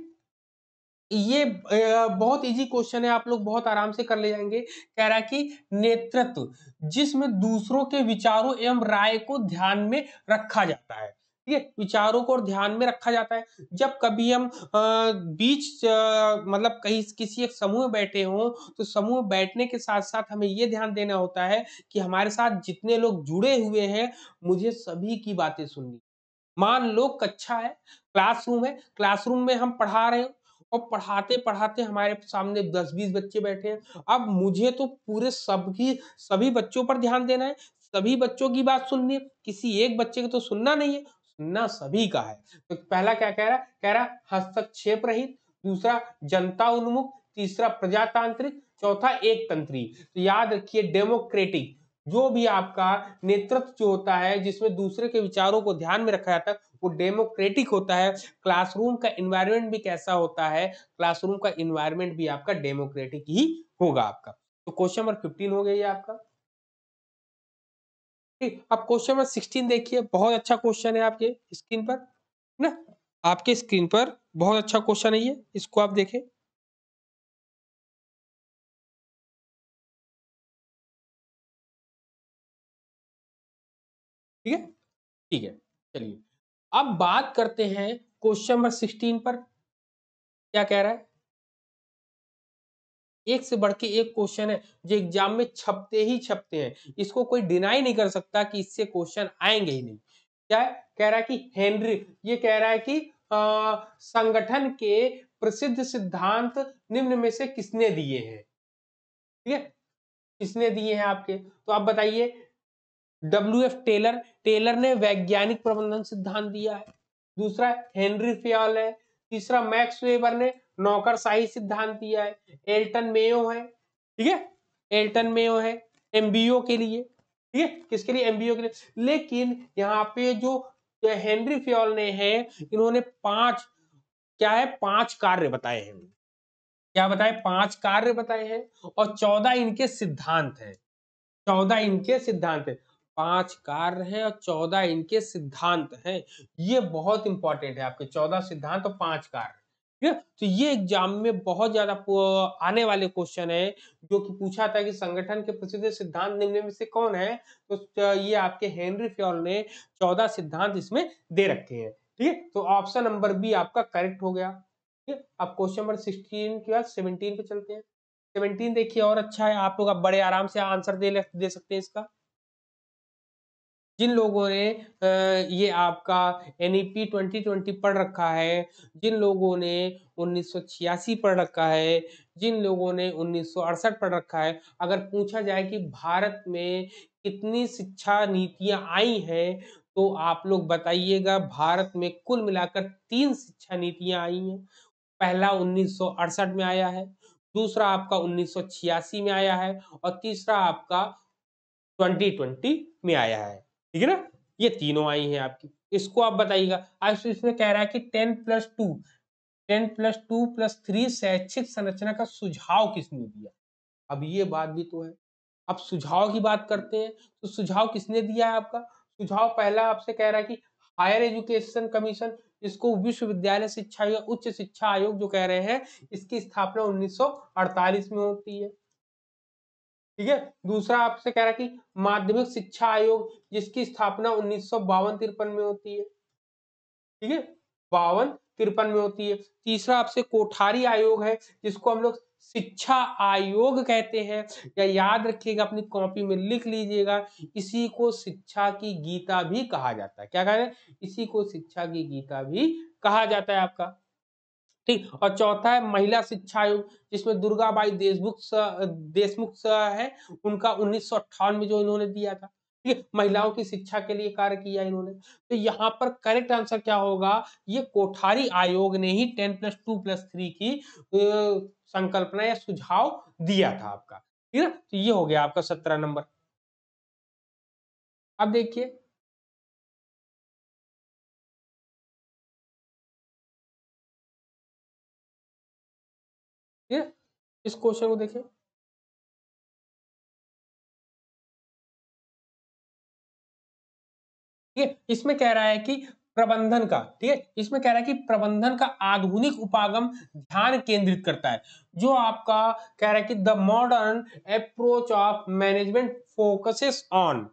ये बहुत इजी क्वेश्चन है आप लोग बहुत आराम से कर ले जाएंगे कह रहा है कि नेतृत्व जिसमें दूसरों के विचारों एवं राय को ध्यान में रखा जाता है ठीक है विचारों को और ध्यान में रखा जाता है जब कभी हम बीच मतलब कहीं किसी एक समूह में बैठे हों तो समूह बैठने के साथ साथ हमें ये ध्यान देना होता है कि हमारे साथ जितने लोग जुड़े हुए हैं मुझे सभी की बातें सुननी मान लो कक्षा है क्लासरूम है क्लासरूम में हम पढ़ा रहे हो और पढ़ाते पढ़ाते हमारे सामने दस बीस बच्चे बैठे हैं अब मुझे तो पूरे सबकी सभी बच्चों पर ध्यान देना है सभी बच्चों की बात सुननी है किसी एक बच्चे को तो सुनना नहीं है सुनना सभी का है तो पहला क्या कह रहा कह रहा हस्तक्षेप रहित दूसरा जनता उन्मुख तीसरा प्रजातांत्रिक चौथा एक तंत्री तो याद रखिए डेमोक्रेटिक जो भी आपका नेतृत्व जो होता है जिसमें दूसरे के विचारों को ध्यान में रखा जाता है वो डेमोक्रेटिक होता है क्लासरूम का इन्वायरमेंट भी कैसा होता है क्लासरूम का इन्वायरमेंट भी आपका डेमोक्रेटिक ही होगा आपका तो क्वेश्चन नंबर फिफ्टीन हो गया ये आपका अब क्वेश्चन नंबर सिक्सटीन देखिए बहुत अच्छा क्वेश्चन है आपके स्क्रीन पर ना आपके स्क्रीन पर बहुत अच्छा क्वेश्चन है ये इसको आप देखें ठीक है ठीक है चलिए अब बात करते हैं क्वेश्चन नंबर सिक्सटीन पर क्या कह रहा है एक से बढ़ के एक क्वेश्चन है जो एग्जाम में छपते ही छपते हैं इसको कोई डिनाई नहीं कर सकता कि इससे क्वेश्चन आएंगे ही नहीं क्या कह रहा है कि हेनरी ये कह रहा है कि आ, संगठन के प्रसिद्ध सिद्धांत निम्न में से किसने दिए हैं ठीक है किसने दिए हैं आपके तो आप बताइए डब्ल्यू एफ टेलर टेलर ने वैज्ञानिक प्रबंधन सिद्धांत दिया है दूसरा हेनरी फियाल है तीसरा मैक्स वेबर ने नौकरशाही सिद्धांत दिया है एल्टन मेयो है ठीक है एल्टन मेयो है एमबीओ के लिए ठीक है किसके लिए एमबीओ के लिए लेकिन यहाँ पे जो हेनरी फ्योल ने है इन्होंने पांच क्या है पांच कार्य बताए हैं क्या बताए पांच कार्य बताए हैं और चौदह इनके सिद्धांत है चौदह इनके सिद्धांत है पांच कार्य हैं और चौदह इनके सिद्धांत हैं ये बहुत इंपॉर्टेंट है आपके चौदह सिद्धांत और पांच कार्य ठीक है तो ये एग्जाम में बहुत ज्यादा आने वाले क्वेश्चन है जो कि पूछा था कि संगठन के प्रसिद्ध सिद्धांत निम्न में से कौन है तो ये आपके हेनरी फ्योल ने चौदह सिद्धांत इसमें दे रखे हैं ठीक है तो ऑप्शन नंबर बी आपका करेक्ट हो गया ठीक है अब क्वेश्चन नंबर सिक्सटीन के बाद सेवनटीन पे चलते हैं सेवनटीन देखिए और अच्छा है आप लोग अब बड़े आराम से आंसर दे, दे सकते हैं इसका जिन लोगों ने ये आपका N E P twenty twenty पढ़ रखा है जिन लोगों ने उन्नीस पढ़ रखा है जिन लोगों ने उन्नीस पढ़ रखा है अगर पूछा जाए कि भारत में कितनी शिक्षा नीतियां आई हैं तो आप लोग बताइएगा भारत में कुल मिलाकर तीन शिक्षा नीतियां आई हैं पहला उन्नीस में आया है दूसरा आपका उन्नीस में आया है और तीसरा आपका 2020 में आया है ठीक है ना ये तीनों आई हैं आपकी इसको आप बताइएगा आज इसमें कह रहा है कि ten plus two ten plus two plus three शैक्षिक संरचना का सुझाव किसने दिया अब ये बात भी तो है अब सुझाव की बात करते हैं तो सुझाव किसने दिया है आपका सुझाव पहला आपसे कह रहा है कि हायर एजुकेशन कमीशन इसको विश्वविद्यालय शिक्षा या उच्च शिक्षा आयोग जो कह रहे हैं इसकी स्थापना 1948 में होती है ठीक है दूसरा आपसे कह रहा है कि माध्यमिक शिक्षा आयोग जिसकी स्थापना उन्नीस सौ तिरपन में होती है ठीक है बावन तिरपन में होती है तीसरा आपसे कोठारी आयोग है जिसको हम लोग शिक्षा आयोग कहते हैं या याद रखिएगा अपनी कॉपी में लिख लीजिएगा इसी को शिक्षा की गीता भी कहा जाता है क्या कह रहे हैं इसी को शिक्षा की गीता भी कहा जाता है आपका ठीक और चौथा है महिला शिक्षा आयोग जिसमें दुर्गाबाई देशमुख देशमुख है उनका उन्नीस में जो इन्होंने दिया था ठीक है महिलाओं की शिक्षा के लिए कार्य किया इन्होंने तो यहाँ पर करेक्ट आंसर क्या होगा ये कोठारी आयोग ने ही ten plus two plus three की संकल्पना या सुझाव दिया था आपका ठीक है तो ये हो गया आपका सत्रह नंबर अब देखिए ठीक है इस क्वेश्चन को देखिए ठीक है इसमें कह रहा है कि प्रबंधन का ठीक है इसमें कह रहा है कि प्रबंधन का आधुनिक उपागम ध्यान केंद्रित करता है जो आपका कह रहा है कि the modern approach of management focuses on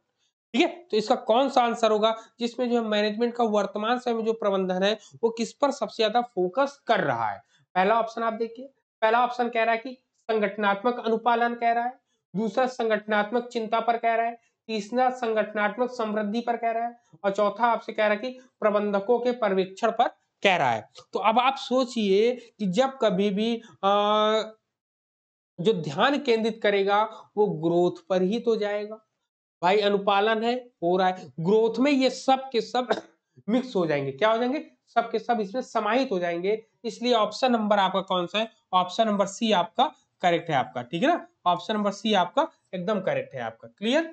ठीक है तो इसका कौन सा आंसर होगा जिसमें जो है मैनेजमेंट का वर्तमान समय में जो प्रबंधन है वो किस पर सबसे ज्यादा फोकस कर रहा है पहला ऑप्शन आप देखिए पहला ऑप्शन कह रहा है कि संगठनात्मक अनुपालन कह रहा है दूसरा संगठनात्मक चिंता पर कह रहा है तीसरा संगठनात्मक समृद्धि पर कह रहा है और चौथा आपसे कह रहा है कि प्रबंधकों के पर्यवेक्षण पर कह रहा है तो अब आप सोचिए कि जब कभी भी आ, जो ध्यान केंद्रित करेगा वो ग्रोथ पर ही तो जाएगा भाई अनुपालन है हो रहा है ग्रोथ में ये सब के सब मिक्स हो जाएंगे क्या हो जाएंगे सब के सब इसमें समाहित हो जाएंगे इसलिए ऑप्शन नंबर आपका कौन सा है ऑप्शन नंबर सी आपका करेक्ट है आपका ठीक है ना ऑप्शन नंबर सी आपका एकदम करेक्ट है आपका क्लियर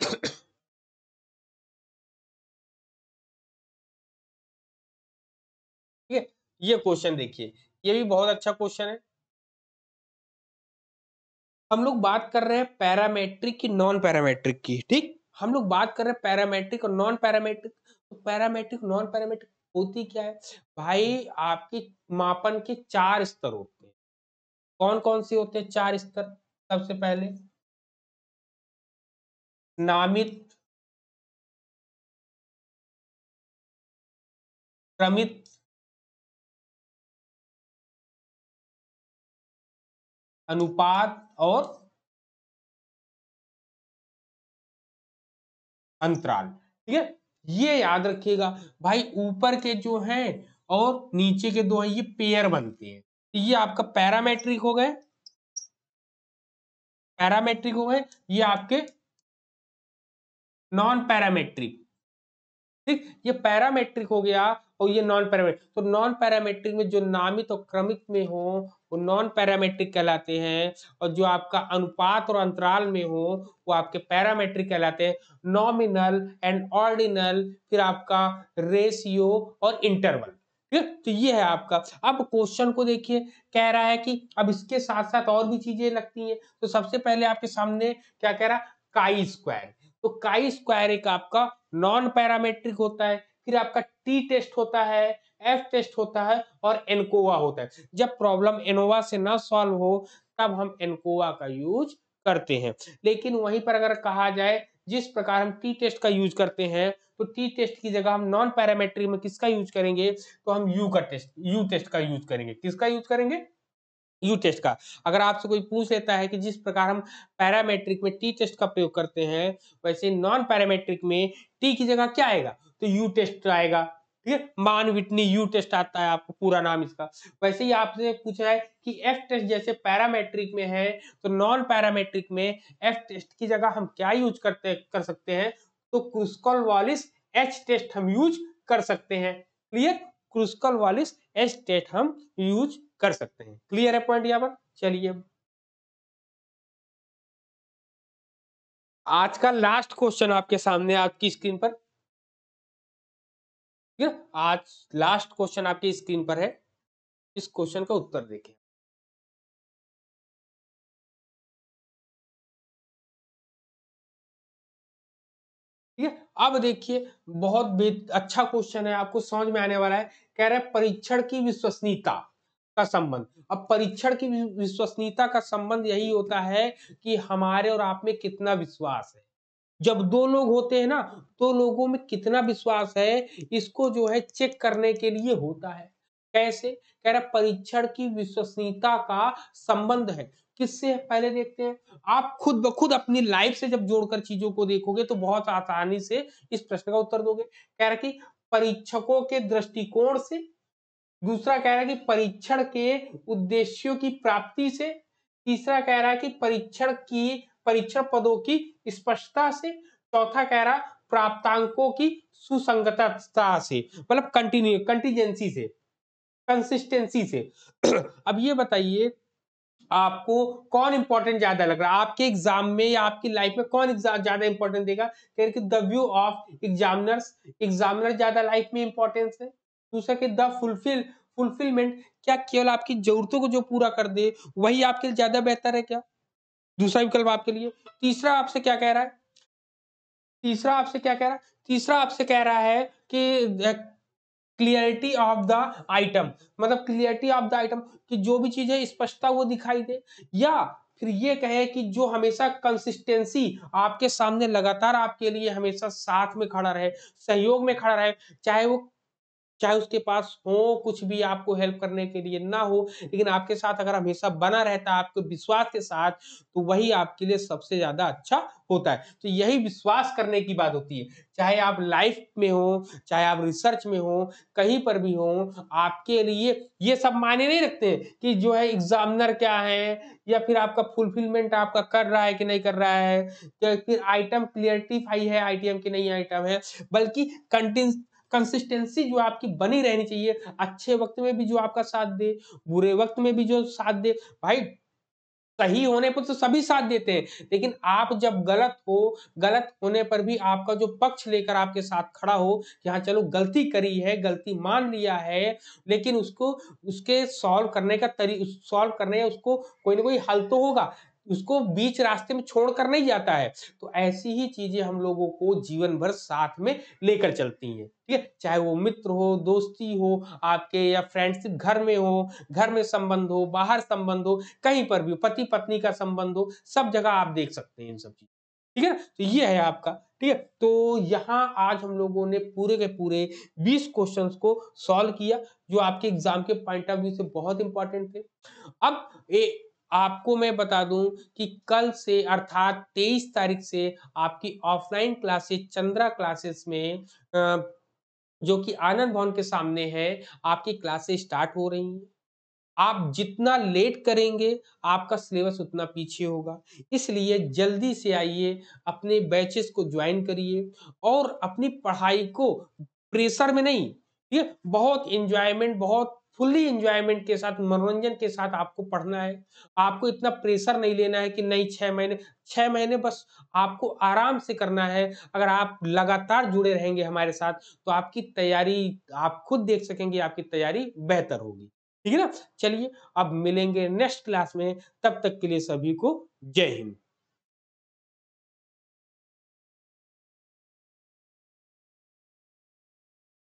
ठीक है ये क्वेश्चन देखिए ये भी बहुत अच्छा क्वेश्चन है हम लोग बात कर रहे हैं पैरामेट्रिक की नॉन पैरामेट्रिक की ठीक हम लोग बात कर रहे हैं पैरामेट्रिक और नॉन पैरामेट्रिक तो पैरामेट्रिक नॉन पैरामेट्रिक होती क्या है भाई आपके मापन के चार स्तर होते हैं कौन कौन से होते हैं चार स्तर सबसे पहले नामित क्रमित अनुपात और अंतराल ठीक है ये याद रखिएगा भाई ऊपर के जो हैं और नीचे के दो हैं ये पेयर बनते हैं तो ये आपका पैरामेट्रिक हो गए पैरामेट्रिक हो गए ये आपके नॉन पैरामेट्रिक ठीक ये पैरामेट्रिक हो गया और ये नॉन पैरामेट्रिक तो नॉन पैरामेट्रिक में जो नामित और क्रमिक में हो वो नॉन पैरामेट्रिक कहलाते हैं और जो आपका अनुपात और अंतराल में हो वो आपके पैरामेट्रिक कहलाते हैं नॉमिनल एंड ऑर्डिनल फिर आपका रेशियो और इंटरवल ठीक तो ये है आपका अब क्वेश्चन को देखिए कह रहा है कि अब इसके साथ साथ और भी चीजें लगती हैं तो सबसे पहले आपके सामने क्या कह रहा है काई स्क्वायर तो काई स्क्वायर एक आपका नॉन पैरामेट्रिक होता है फिर आपका टी टेस्ट होता है एफ टेस्ट होता है और एनकोवा होता है जब प्रॉब्लम एनोवा से ना सॉल्व हो तब हम एनकोवा का यूज करते हैं लेकिन वहीं पर अगर कहा जाए जिस प्रकार हम टी टेस्ट का यूज करते हैं तो टी टेस्ट की जगह हम नॉन पैरामेट्रिक में किसका यूज करेंगे तो हम यू का टेस्ट यू टेस्ट का यूज करेंगे किसका यूज करेंगे यू टेस्ट का अगर आपसे कोई पूछ लेता है कि जिस प्रकार हम पैरामेट्रिक में टी टेस्ट का प्रयोग करते हैं वैसे नॉन पैरामेट्रिक में टी की जगह क्या आएगा तो यू टेस्ट आएगा ठीक है मान विटनी यू टेस्ट आता है आपको पूरा नाम इसका वैसे ही आपसे पूछा है कि एफ टेस्ट जैसे पैरामेट्रिक में है तो नॉन पैरामेट्रिक में एफ टेस्ट की जगह हम क्या यूज करते कर सकते हैं तो क्रुस्कल वालिस एच टेस्ट हम यूज कर सकते हैं clear Kruskal Wallis H test हम यूज कर सकते हैं क्लियर है पॉइंट यहाँ पर चलिए आज का लास्ट क्वेश्चन आपके सामने आपकी स्क्रीन पर ठीक है आज लास्ट क्वेश्चन आपकी स्क्रीन पर है इस क्वेश्चन का उत्तर देखें ठीक है अब देखिए बहुत अच्छा क्वेश्चन है आपको समझ में आने वाला है कह रहा है परीक्षण की विश्वसनीयता का संबंध अब परीक्षण की विश्वसनीयता का संबंध यही होता है कि हमारे और आप में कितना विश्वास है जब दो लोग होते हैं ना तो लोगों में कितना विश्वास है इसको जो है चेक करने के लिए होता है कैसे कह रहा परीक्षण की विश्वसनीयता का संबंध है किससे पहले देखते हैं आप खुद ब खुद अपनी लाइफ से जब जोड़कर चीजों को देखोगे तो बहुत आसानी से इस प्रश्न का उत्तर दोगे कह रहा कि परीक्षकों के दृष्टिकोण से दूसरा कह रहा है कि परीक्षण के उद्देश्यों की प्राप्ति से तीसरा कह रहा है कि परीक्षण की परीक्षण पदों की स्पष्टता से चौथा कह रहा प्राप्तांकों की सुसंगतता से मतलब कंटिन्यू कंटिजेंसी से कंसिस्टेंसी से अब ये बताइए आपको कौन इंपॉर्टेंट ज्यादा लग रहा है आपके एग्जाम में या आपकी लाइफ में कौन ज्यादा इंपॉर्टेंट देगा कह रहे the view of examiners examiner ज्यादा लाइफ में इंपॉर्टेंस है दूसरा कि द फुलफिल फुलफिलमेंट क्या केवल आपकी जरूरतों को जो पूरा कर दे वही आपके लिए ज्यादा बेहतर है क्या दूसरा विकल्प आपके लिए तीसरा आपसे क्या कह रहा है तीसरा आपसे क्या कह रहा है तीसरा आपसे कह रहा है कि क्लियरिटी ऑफ द आइटम मतलब क्लियरिटी ऑफ द आइटम कि जो भी चीज है स्पष्टता वो दिखाई दे या फिर ये कहे कि जो हमेशा कंसिस्टेंसी आपके सामने लगातार आपके लिए हमेशा साथ में खड़ा रहे सहयोग में खड़ा रहे चाहे वो चाहे उसके पास हो कुछ भी आपको हेल्प करने के लिए ना हो लेकिन आपके साथ अगर हमेशा बना रहता है आपके विश्वास के साथ तो वही आपके लिए सबसे ज़्यादा अच्छा होता है तो यही विश्वास करने की बात होती है चाहे आप लाइफ में हो चाहे आप रिसर्च में हो कहीं पर भी हो आपके लिए ये सब मायने नहीं रखते कि जो है एग्जामिनर क्या है या फिर आपका फुलफिलमेंट आपका कर रहा है कि नहीं कर रहा है या फिर आइटम फाई है आईटीएम की नहीं आइटम है बल्कि कंसिस्टेंसी जो आपकी बनी रहनी चाहिए अच्छे वक्त में भी जो आपका साथ दे बुरे वक्त में भी जो साथ दे भाई सही होने पर तो सभी साथ देते हैं लेकिन आप जब गलत हो गलत होने पर भी आपका जो पक्ष लेकर आपके साथ खड़ा हो कि हाँ चलो गलती करी है गलती मान लिया है लेकिन उसको उसके सॉल्व करने का तरी सॉल्व करने उसको कोई ना कोई हल तो होगा उसको बीच रास्ते में छोड़कर नहीं जाता है तो ऐसी ही चीजें हम लोगों को जीवन भर साथ में लेकर चलती हैं ठीक है चाहे वो मित्र हो दोस्ती हो आपके या फ्रेंडशिप घर में हो घर में संबंध हो बाहर संबंध हो कहीं पर भी पति पत्नी का संबंध हो सब जगह आप देख सकते हैं इन सब चीज ठीक है तो ये है आपका ठीक है तो यहाँ आज हम लोगों ने पूरे के पूरे 20 क्वेश्चंस को सॉल्व किया जो आपके एग्जाम के पॉइंट ऑफ व्यू से बहुत इंपॉर्टेंट थे अब ए, आपको मैं बता दूं कि कल से अर्थात तेईस तारीख से आपकी ऑफलाइन क्लासेस चंद्रा क्लासेस में जो कि आनंद भवन के सामने है आपकी क्लासेस स्टार्ट हो रही हैं आप जितना लेट करेंगे आपका सिलेबस उतना पीछे होगा इसलिए जल्दी से आइए अपने बैचेस को ज्वाइन करिए और अपनी पढ़ाई को प्रेशर में नहीं ये बहुत इंजॉयमेंट बहुत फुल्ली इंजॉयमेंट के साथ मनोरंजन के साथ आपको पढ़ना है आपको इतना प्रेशर नहीं लेना है कि नहीं छः महीने छः महीने बस आपको आराम से करना है अगर आप लगातार जुड़े रहेंगे हमारे साथ तो आपकी तैयारी आप खुद देख सकेंगे आपकी तैयारी बेहतर होगी ठीक है ना चलिए अब मिलेंगे नेक्स्ट क्लास में तब तक के लिए सभी को जय हिंद